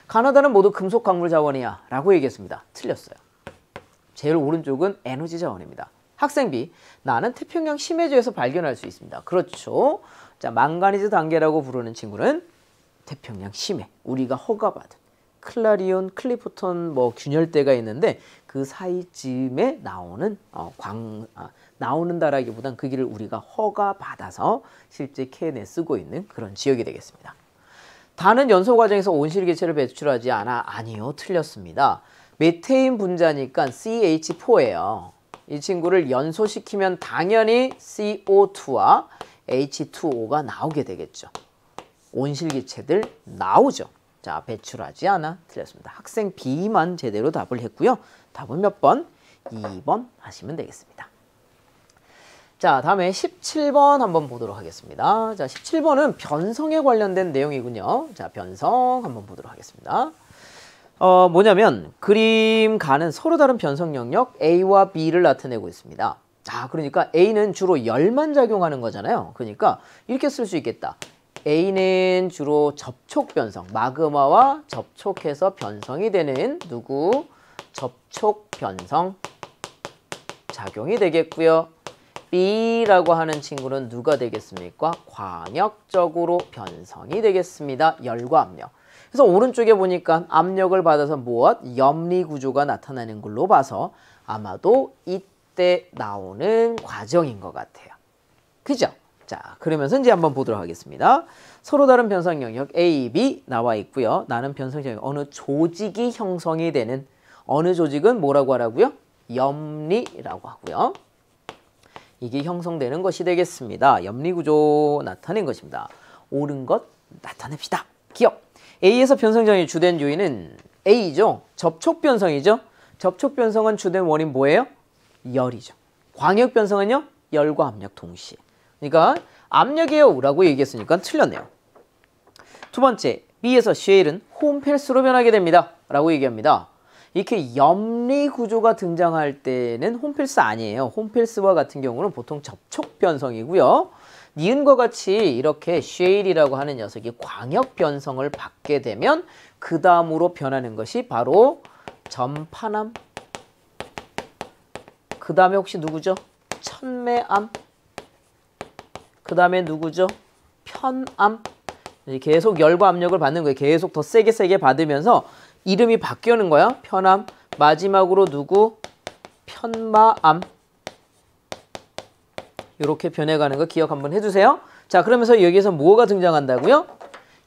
가나다는 모두 금속 광물 자원이야 라고 얘기했습니다. 틀렸어요. 제일 오른쪽은 에너지 자원입니다. 학생 B, 나는 태평양 심해지에서 발견할 수 있습니다. 그렇죠. 자, 망가니즈 단계라고 부르는 친구는 태평양 심해, 우리가 허가받은 클라리온, 클리프톤뭐 균열대가 있는데 그 사이쯤에 나오는 어, 광 아, 나오는다라기보단 그 길을 우리가 허가 받아서 실제 캔에 쓰고 있는 그런 지역이 되겠습니다. 단은 연소 과정에서 온실 개체를 배출하지 않아 아니요 틀렸습니다. 메테인 분자니까 CH4예요. 이 친구를 연소시키면 당연히 CO2와 H2O가 나오게 되겠죠. 온실기체들 나오죠. 자, 배출하지 않아. 틀렸습니다. 학생 B만 제대로 답을 했고요. 답은 몇 번? 2번 하시면 되겠습니다. 자, 다음에 17번 한번 보도록 하겠습니다. 자, 17번은 변성에 관련된 내용이군요. 자, 변성 한번 보도록 하겠습니다. 어, 뭐냐면 그림 가는 서로 다른 변성 영역 A와 B를 나타내고 있습니다. 아, 그러니까 A는 주로 열만 작용하는 거잖아요. 그러니까 이렇게 쓸 수 있겠다. A는 주로 접촉 변성, 마그마와 접촉해서 변성이 되는 누구? 접촉 변성 작용이 되겠고요. B라고 하는 친구는 누가 되겠습니까? 광역적으로 변성이 되겠습니다. 열과 압력. 그래서 오른쪽에 보니까 압력을 받아서 무엇? 염리 구조가 나타나는 걸로 봐서 아마도 이때 나오는 과정인 것 같아요. 그죠? 자, 그러면서 이제 한번 보도록 하겠습니다. 서로 다른 변성 영역 A, B 나와 있고요. 나는 변성 영역 어느 조직이 형성이 되는 어느 조직은 뭐라고 하라고요? 염리라고 하고요. 이게 형성되는 것이 되겠습니다. 염리 구조 나타낸 것입니다. 옳은 것 나타냅시다. 기억. A에서 변성영역의 주된 요인은 A죠. 접촉 변성이죠. 접촉 변성은 주된 원인 뭐예요? 열이죠. 광역 변성은요? 열과 압력 동시에. 그러니까 압력이요라고 에 얘기했으니까 틀렸네요. 두 번째, B에서 쉐일은 홈펠스로 변하게 됩니다. 라고 얘기합니다. 이렇게 염리 구조가 등장할 때는 홈펠스 아니에요. 홈펠스와 같은 경우는 보통 접촉 변성이고요. 니은과 같이 이렇게 쉐일이라고 하는 녀석이 광역 변성을 받게 되면 그 다음으로 변하는 것이 바로 전파남 그 다음에 혹시 누구죠? 천매암 그 다음에 누구죠? 편암. 계속 열과 압력을 받는 거예요. 계속 더 세게 세게 받으면서 이름이 바뀌는 거야. 편암. 마지막으로 누구? 편마암. 이렇게 변해가는 거 기억 한번 해주세요. 자 그러면서 여기에서 뭐가 등장한다고요?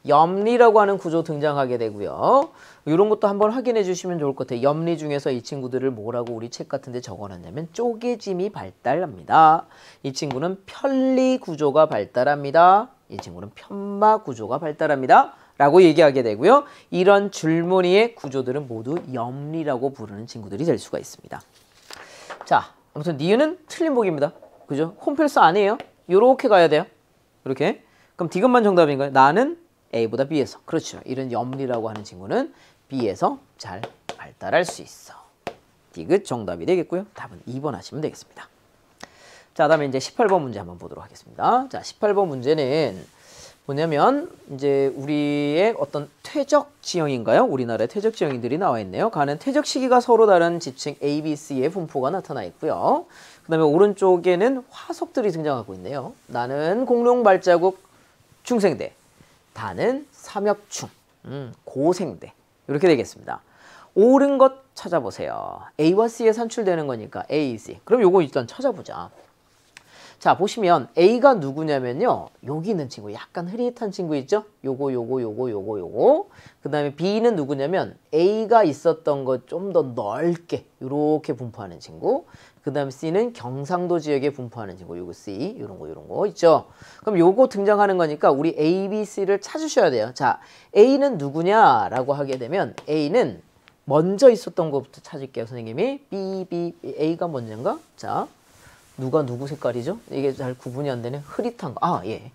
염리라고 하는 구조 등장하게 되고요. 이런 것도 한번 확인해 주시면 좋을 것 같아요. 염리 중에서 이 친구들을 뭐라고 우리 책 같은 데 적어놨냐면 쪼개짐이 발달합니다. 이 친구는 편리 구조가 발달합니다. 이 친구는 편마 구조가 발달합니다. 라고 얘기하게 되고요. 이런 줄무늬의 구조들은 모두 염리라고 부르는 친구들이 될 수가 있습니다. 자, 아무튼 니은은 틀린 복입니다. 그죠? 홈필스 아니에요. 요렇게 가야 돼요. 이렇게. 그럼 디귿만 정답인가요? 나는 A보다 B에서. 그렇죠. 이런 염리라고 하는 친구는 B에서 잘 발달할 수 있어. 디귿 정답이 되겠고요. 답은 2번 하시면 되겠습니다. 자, 다음에 이제 18번 문제 한번 보도록 하겠습니다. 자, 18번 문제는 뭐냐면 이제 우리의 어떤 퇴적 지형인가요? 우리나라의 퇴적 지형들이 나와 있네요. 가는 퇴적 시기가 서로 다른 지층 A, B, C의 분포가 나타나 있고요. 그 다음에 오른쪽에는 화석들이 등장하고 있네요. 나는 공룡 발자국 중생대, 다는 삼엽충, 음, 고생대, 이렇게 되겠습니다. 옳은 것 찾아보세요. A와 C에 산출되는 거니까 A, C. 그럼 요거 일단 찾아보자. 자 보시면 A가 누구냐면요. 여기 있는 친구 약간 흐릿한 친구 있죠? 요거 요거 요거 요거 요거 그 다음에 B는 누구냐면 A가 있었던 것 좀 더 넓게 이렇게 분포하는 친구 그 다음 에 C는 경상도 지역에 분포하는 친구 요거 C 요런 거 요런 거 있죠 그럼 요거 등장하는 거니까 우리 A, B, C를 찾으셔야 돼요 자 A는 누구냐 라고 하게 되면 A는 먼저 있었던 것부터 찾을게요 선생님이 B, B, A가 먼저인가? 자 누가 누구 색깔이죠? 이게 잘 구분이 안 되네 흐릿한 거아예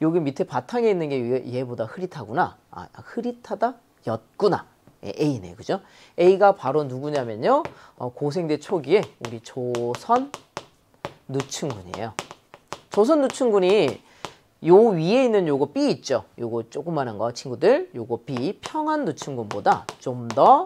여기 밑에 바탕에 있는 게 얘보다 흐릿하구나 아 흐릿하다 였구나 A네 그죠? A가 바로 누구냐면요 어, 고생대 초기에 우리 조선 누춘군이에요 조선 누춘군이 요 위에 있는 요거 B 있죠 요거 조그만한거 친구들 요거 B 평안 누춘군보다 좀 더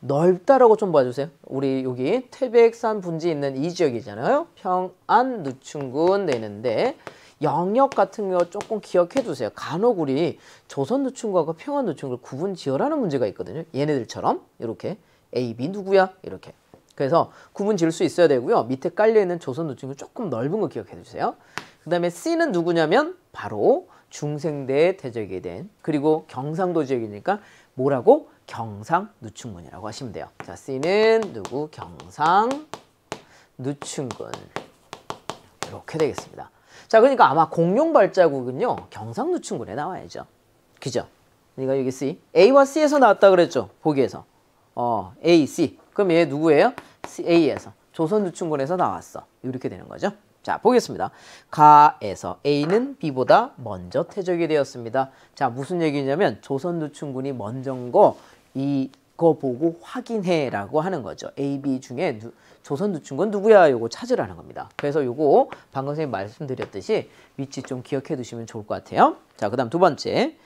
넓다라고 좀 봐주세요 우리 여기 태백산 분지 있는 이 지역이잖아요 평안 누춘군 되는데 영역 같은 거 조금 기억해 두세요. 간혹 우리 조선 누충과 평안 누충을 구분 지어라는 문제가 있거든요. 얘네들처럼 이렇게 A, B 누구야? 이렇게. 그래서 구분 지을 수 있어야 되고요. 밑에 깔려있는 조선 누충을 조금 넓은 거 기억해 주세요. 그 다음에 C는 누구냐면 바로 중생대 대적이 된 그리고 경상도 지역이니까 뭐라고? 경상 누충군이라고 하시면 돼요. 자, C는 누구? 경상 누충군. 이렇게 되겠습니다. 자, 그러니까 아마 공룡 발자국은요. 경상도 충군에 나와야죠. 그죠? 그러니까 여기 C. A와 C에서 나왔다 그랬죠. 보기에서. 어, A, C. 그럼 얘 누구예요? C, A에서. 조선유충군에서 나왔어. 이렇게 되는 거죠. 자, 보겠습니다. 가에서 A는 B보다 먼저 퇴적이 되었습니다. 자, 무슨 얘기냐면 조선유충군이 먼저인 거 이거 보고 확인해라고 하는 거죠. A, B 중에 누, 조선누춘건 누구야? 요거 찾으라는 겁니다. 그래서 요거 방금 선생님 말씀드렸듯이 위치 좀 기억해 두시면 좋을 것 같아요. 자, 그 다음 두 번째.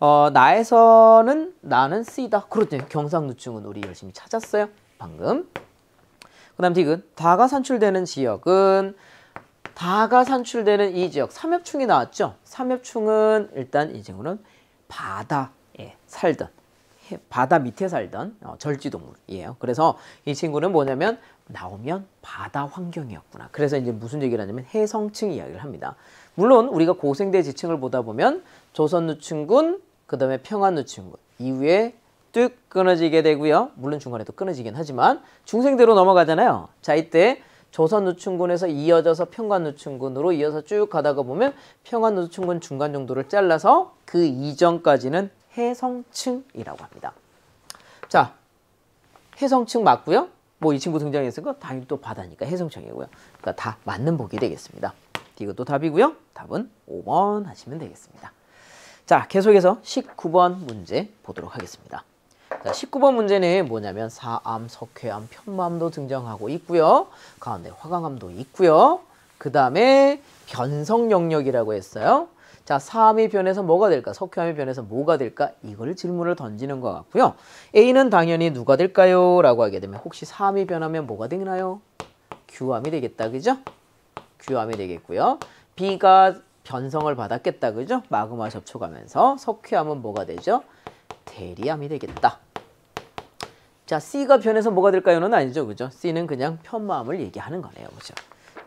어, 나에서는 나는 쓰이다. 그렇죠. 경상누춘은 우리 열심히 찾았어요. 방금. 그 다음 디귿. 다가 산출되는 지역은 다가 산출되는 이 지역. 삼엽충이 나왔죠. 삼엽충은 일단 이 지역은 바다에 살던 바다 밑에 살던 어, 절지동물이에요. 그래서 이 친구는 뭐냐면 나오면 바다 환경이었구나. 그래서 이제 무슨 얘기를 하냐면 해성층 이야기를 합니다. 물론 우리가 고생대 지층을 보다 보면 조선누층군, 그 다음에 평안누층군 이후에 뚝 끊어지게 되고요. 물론 중간에도 끊어지긴 하지만 중생대로 넘어가잖아요. 자 이때 조선누층군에서 이어져서 평안누층군으로 이어서 쭉 가다가 보면 평안누층군 중간 정도를 잘라서 그 이전까지는 해성층이라고 합니다. 자 해성층 맞고요. 뭐이 친구 등장했으니까 당연히 또 바다니까 해성청이고요. 그러니까 다 맞는 복이 되겠습니다. 이것도 답이고요. 답은 5번 하시면 되겠습니다. 자, 계속해서 19번 문제 보도록 하겠습니다. 자, 19번 문제는 뭐냐면 사암, 석회암, 편마암도 등장하고 있고요. 가운데 화강암도 있고요. 그 다음에 변성 영역이라고 했어요. 자, 사함이 변해서 뭐가 될까? 석회함이 변해서 뭐가 될까? 이걸 질문을 던지는 것 같고요. A는 당연히 누가 될까요? 라고 하게 되면 혹시 사함이 변하면 뭐가 되나요? 규함이 되겠다. 그죠? 규함이 되겠고요. B가 변성을 받았겠다. 그죠? 마그마 접촉하면서 석회암은 뭐가 되죠? 대리암이 되겠다. 자, C가 변해서 뭐가 될까요는 아니죠. 그죠? C는 그냥 편마음을 얘기하는 거네요. 그죠?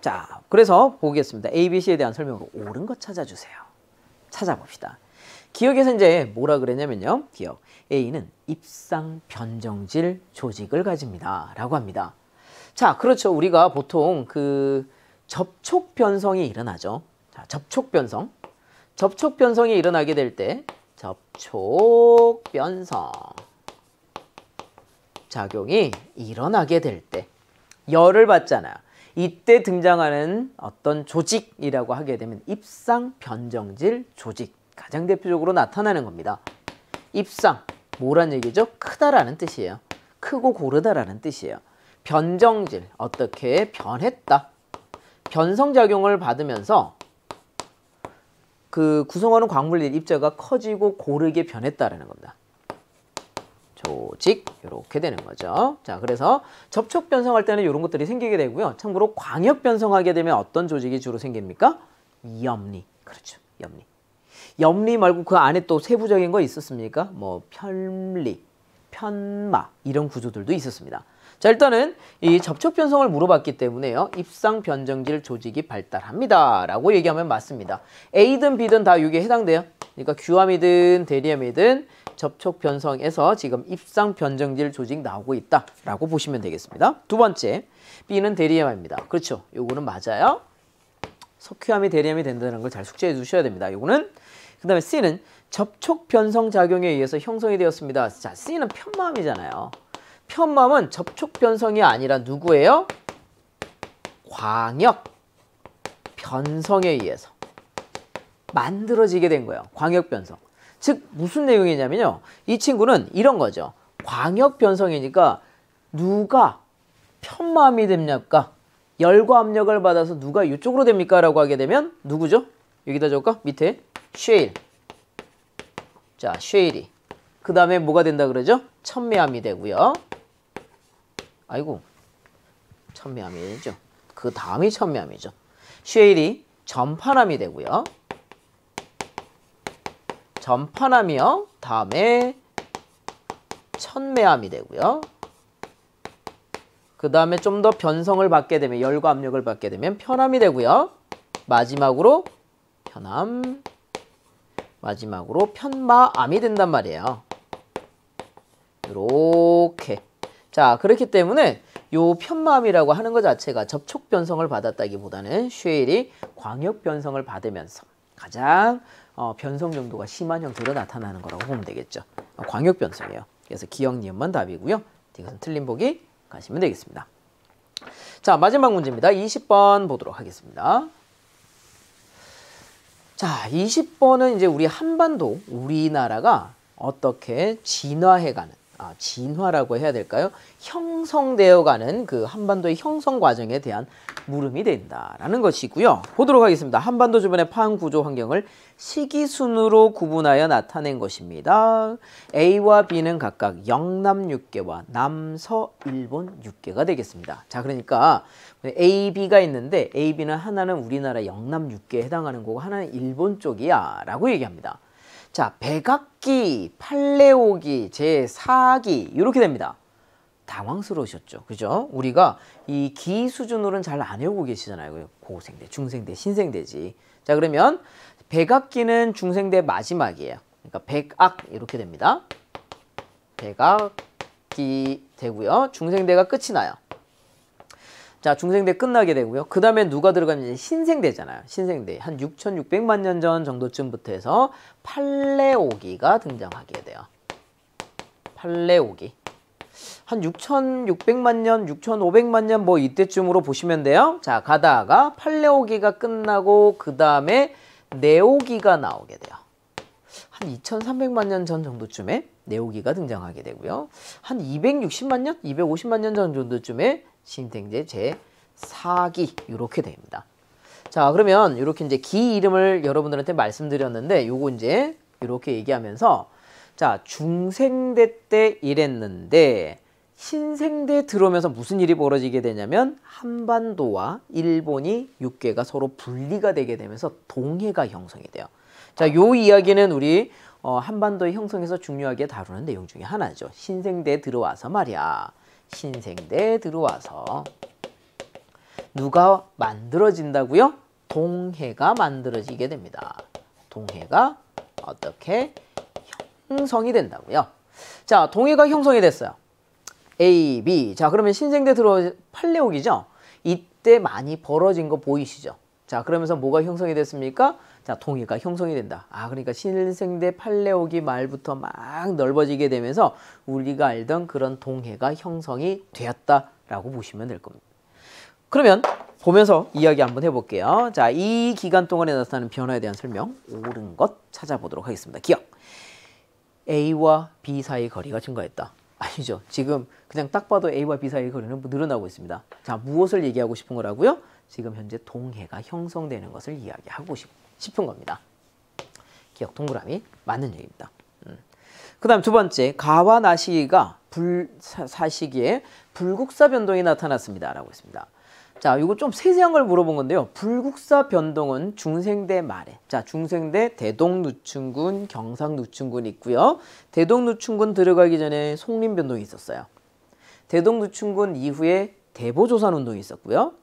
자, 그래서 보겠습니다. A, B, C에 대한 설명으로 옳은 것 찾아주세요. 찾아봅시다. 기억에서 이제 뭐라 그랬냐면요. 기억. A는 입상 변정질 조직을 가집니다. 라고 합니다. 자, 그렇죠. 우리가 보통 그 접촉 변성이 일어나죠. 자, 접촉 변성. 접촉 변성이 일어나게 될 때 접촉 변성 작용이 일어나게 될 때 열을 받잖아요. 이때 등장하는 어떤 조직이라고 하게 되면 입상 변정질 조직 가장 대표적으로 나타나는 겁니다. 입상 뭐란 얘기죠? 크다라는 뜻이에요. 크고 고르다라는 뜻이에요. 변정질 어떻게 변했다. 변성작용을 받으면서 그 구성하는 광물질 입자가 커지고 고르게 변했다라는 겁니다. 조직 이렇게 되는 거죠. 자, 그래서 접촉 변성할 때는 이런 것들이 생기게 되고요. 참고로 광역 변성하게 되면 어떤 조직이 주로 생깁니까? 염리. 그렇죠. 염리. 염리 말고 그 안에 또 세부적인 거 있었습니까? 뭐 편리, 편마 이런 구조들도 있었습니다. 자 일단은 이 접촉 변성을 물어봤기 때문에요. 입상 변정질 조직이 발달합니다. 라고 얘기하면 맞습니다. A든 B든 다 여기에 해당돼요. 그러니까 규함이든대리함이든 접촉 변성에서 지금 입상 변정질 조직 나오고 있다라고 보시면 되겠습니다. 두 번째, B는 대리암입니다. 그렇죠. 요거는 맞아요. 석회암이 대리암이 된다는 걸 잘숙지해 두셔야 됩니다. 요거는 그 다음에 C는 접촉 변성 작용에 의해서 형성이 되었습니다. 자, C는 편마음이잖아요. 편마음은 접촉 변성이 아니라 누구예요? 광역 변성에 의해서 만들어지게 된 거예요. 광역 변성. 즉 무슨 내용이냐면요. 이 친구는 이런 거죠. 광역 변성이니까 누가 편마음이 됩니까? 열과 압력을 받아서 누가 이쪽으로 됩니까? 라고 하게 되면 누구죠? 여기다 적을까? 밑에 쉐일 자 쉐일이 그 다음에 뭐가 된다 그러죠? 천매암이 되고요 아이고 천매암이죠 되그 다음이 천매암이죠 쉐일이 전파암이 되고요 전파함이요. 다음에 천매암이 되고요. 그 다음에 좀 더 변성을 받게 되면 열과 압력을 받게 되면 편암이 되고요. 마지막으로 편암 마지막으로 편마암이 된단 말이에요. 이렇게. 자 그렇기 때문에 요 편마암이라고 하는 것 자체가 접촉 변성을 받았다기보다는 쉐일이 광역 변성을 받으면서 가장 어, 변성 정도가 심한 형태로 나타나는 거라고 보면 되겠죠. 어, 광역 변성이에요. 그래서 기억 니은만 답이고요. 이것은 틀린 보기 가시면 되겠습니다. 자 마지막 문제입니다. 20번 보도록 하겠습니다. 자 20번은 이제 우리 한반도 우리나라가 어떻게 진화해가는 아, 진화라고 해야 될까요? 형성되어 가는 그 한반도의 형성 과정에 대한 물음이 된다라는 것이고요. 보도록 하겠습니다. 한반도 주변의 판 구조 환경을 시기순으로 구분하여 나타낸 것입니다. A와 B는 각각 영남 6개와 남서 일본 6개가 되겠습니다. 자, 그러니까 A, B가 있는데 A, B는 하나는 우리나라 영남 6개에 해당하는 거고 하나는 일본 쪽이야 라고 얘기합니다. 자, 백악기, 팔레오기, 제4기 이렇게 됩니다. 당황스러우셨죠. 그죠? 우리가 이 기 수준으로는 잘 안 외우고 계시잖아요. 그 고생대, 중생대, 신생대지. 자, 그러면 백악기는 중생대 마지막이에요. 그러니까 백악 이렇게 됩니다. 백악기 되고요. 중생대가 끝이 나요. 자, 중생대 끝나게 되고요. 그 다음에 누가 들어가면 신생대잖아요. 신생대. 한 6,600만 년 전 정도쯤부터 해서 팔레오기가 등장하게 돼요. 팔레오기. 한 6,600만 년, 6,500만 년 뭐 이때쯤으로 보시면 돼요. 자, 가다가 팔레오기가 끝나고 그 다음에 네오기가 나오게 돼요. 한 2,300만 년 전 정도쯤에 네오기가 등장하게 되고요. 한 260만 년, 250만 년 전 정도쯤에 신생제 제4기 이렇게 됩니다. 자 그러면 이렇게 이제 기 이름을 여러분들한테 말씀드렸는데 요거 이제 이렇게 얘기하면서 자 중생대 때 이랬는데 신생대 들어오면서 무슨 일이 벌어지게 되냐면 한반도와 일본이 육개가 서로 분리가 되게 되면서 동해가 형성이 돼요. 자, 요 이야기는 우리 어, 한반도의 형성에서 중요하게 다루는 내용 중에 하나죠. 신생대 들어와서 말이야. 신생대에 들어와서 누가 만들어진다고요? 동해가 만들어지게 됩니다. 동해가 어떻게 형성이 된다고요? 자, 동해가 형성이 됐어요. A, B. 자, 그러면 신생대 들어 팔레옥이죠? 이때 많이 벌어진 거 보이시죠? 자, 그러면서 뭐가 형성이 됐습니까? 자, 동의가 형성이 된다. 아, 그러니까 신생대 팔레오기 말부터 막 넓어지게 되면서 우리가 알던 그런 동해가 형성이 되었다라고 보시면 될 겁니다. 그러면 보면서 이야기 한번 해볼게요. 자, 이 기간 동안에 나타나는 변화에 대한 설명, 옳은 것 찾아보도록 하겠습니다. 기억. A와 B 사이 의 거리가 증가했다. 아니죠. 지금 그냥 딱 봐도 A와 B 사이의 거리는 뭐 늘어나고 있습니다. 자, 무엇을 얘기하고 싶은 거라고요? 지금 현재 동해가 형성되는 것을 이야기하고 싶고. 싶은 겁니다. 기억 동그라미 맞는 얘기입니다. 음. 그 다음 두 번째 가와 나시기가 불, 사, 시기에 불국사 변동이 나타났습니다. 라고 했습니다. 자, 이거 좀 세세한 걸 물어본 건데요. 불국사 변동은 중생대 말에. 자, 중생대 대동누춘군, 경상누춘군 이 있고요. 대동누춘군 들어가기 전에 송림변동이 있었어요. 대동누춘군 이후에 대보조선 운동이 있었고요.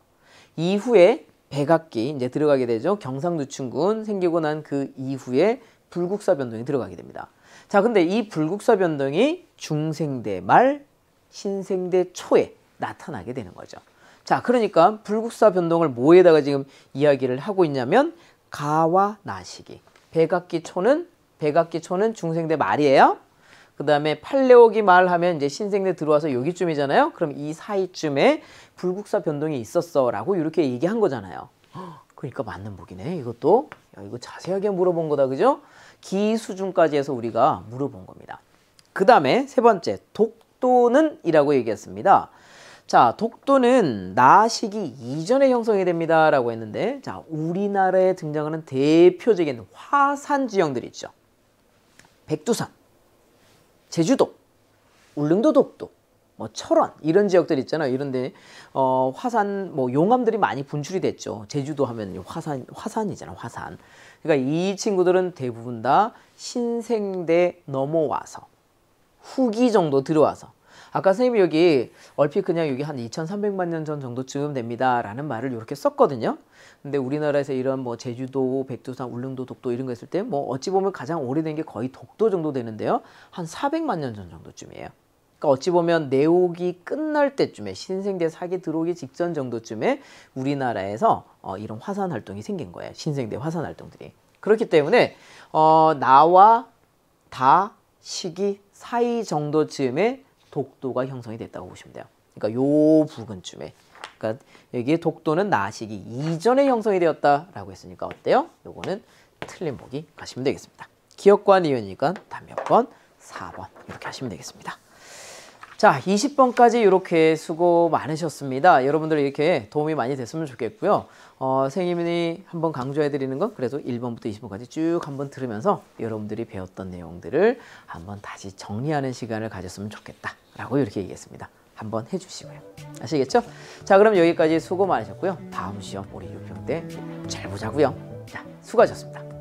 이후에 백악기 이제 들어가게 되죠. 경상두춘군 생기고 난 그 이후에 불국사 변동이 들어가게 됩니다. 자, 근데 이 불국사 변동이 중생대 말, 신생대 초에 나타나게 되는 거죠. 자, 그러니까 불국사 변동을 뭐에다가 지금 이야기를 하고 있냐면 가와 나시기. 백악기 초는 백악기 초는 중생대 말이에요. 그 다음에 팔레오기 말하면 이제 신생대 들어와서 여기쯤이잖아요. 그럼 이 사이쯤에 불국사 변동이 있었어라고 이렇게 얘기한 거잖아요. 그러니까 맞는 보기네 이것도. 야, 이거 자세하게 물어본 거다 그죠? 기 수준까지 해서 우리가 물어본 겁니다. 그 다음에 세 번째 독도는 이라고 얘기했습니다. 자 독도는 나시기 이전에 형성이 됩니다 라고 했는데 자 우리나라에 등장하는 대표적인 화산 지형들 이 있죠. 백두산, 제주도, 울릉도 독도, 뭐 철원 이런 지역들 있잖아요. 이런데 어, 화산 뭐 용암들이 많이 분출이 됐죠. 제주도 하면 화산 화산이잖아 화산. 그러니까 이 친구들은 대부분 다 신생대 넘어와서 후기 정도 들어와서 아까 선생님이 여기 얼핏 그냥 여기 한 2,300만 년 전 정도쯤 됩니다라는 말을 이렇게 썼거든요. 근데 우리나라에서 이런 뭐 제주도, 백두산, 울릉도, 독도 이런 거 했을 때 뭐 어찌 보면 가장 오래된 게 거의 독도 정도 되는데요. 한 400만 년 전 정도쯤이에요. 그러니까 어찌 보면 내옥이 끝날 때쯤에 신생대 사기 들어오기 직전 정도쯤에 우리나라에서 어, 이런 화산 활동이 생긴 거예요. 신생대 화산 활동들이. 그렇기 때문에 어, 나와 다 시기 사이 정도 쯤에 독도가 형성이 됐다고 보시면 돼요. 그러니까 요 부근쯤에. 그러니까 여기에 독도는 나시기 이전에 형성이 되었다라고 했으니까 어때요? 요거는 틀린 보기 가시면 되겠습니다. 기억과 니은이니까 답몇 번? 4번 이렇게 하시면 되겠습니다. 자 20번까지 이렇게 수고 많으셨습니다. 여러분들 이렇게 도움이 많이 됐으면 좋겠고요. 어, 선생님이 한번 강조해 드리는 건 그래도 1번부터 20번까지 쭉 한번 들으면서 여러분들이 배웠던 내용들을 한번 다시 정리하는 시간을 가졌으면 좋겠다 라고 이렇게 얘기했습니다. 한번 해주시고요. 아시겠죠? 자 그럼 여기까지 수고 많으셨고요. 다음 시험 우리 6평 때잘 보자고요. 자 수고하셨습니다.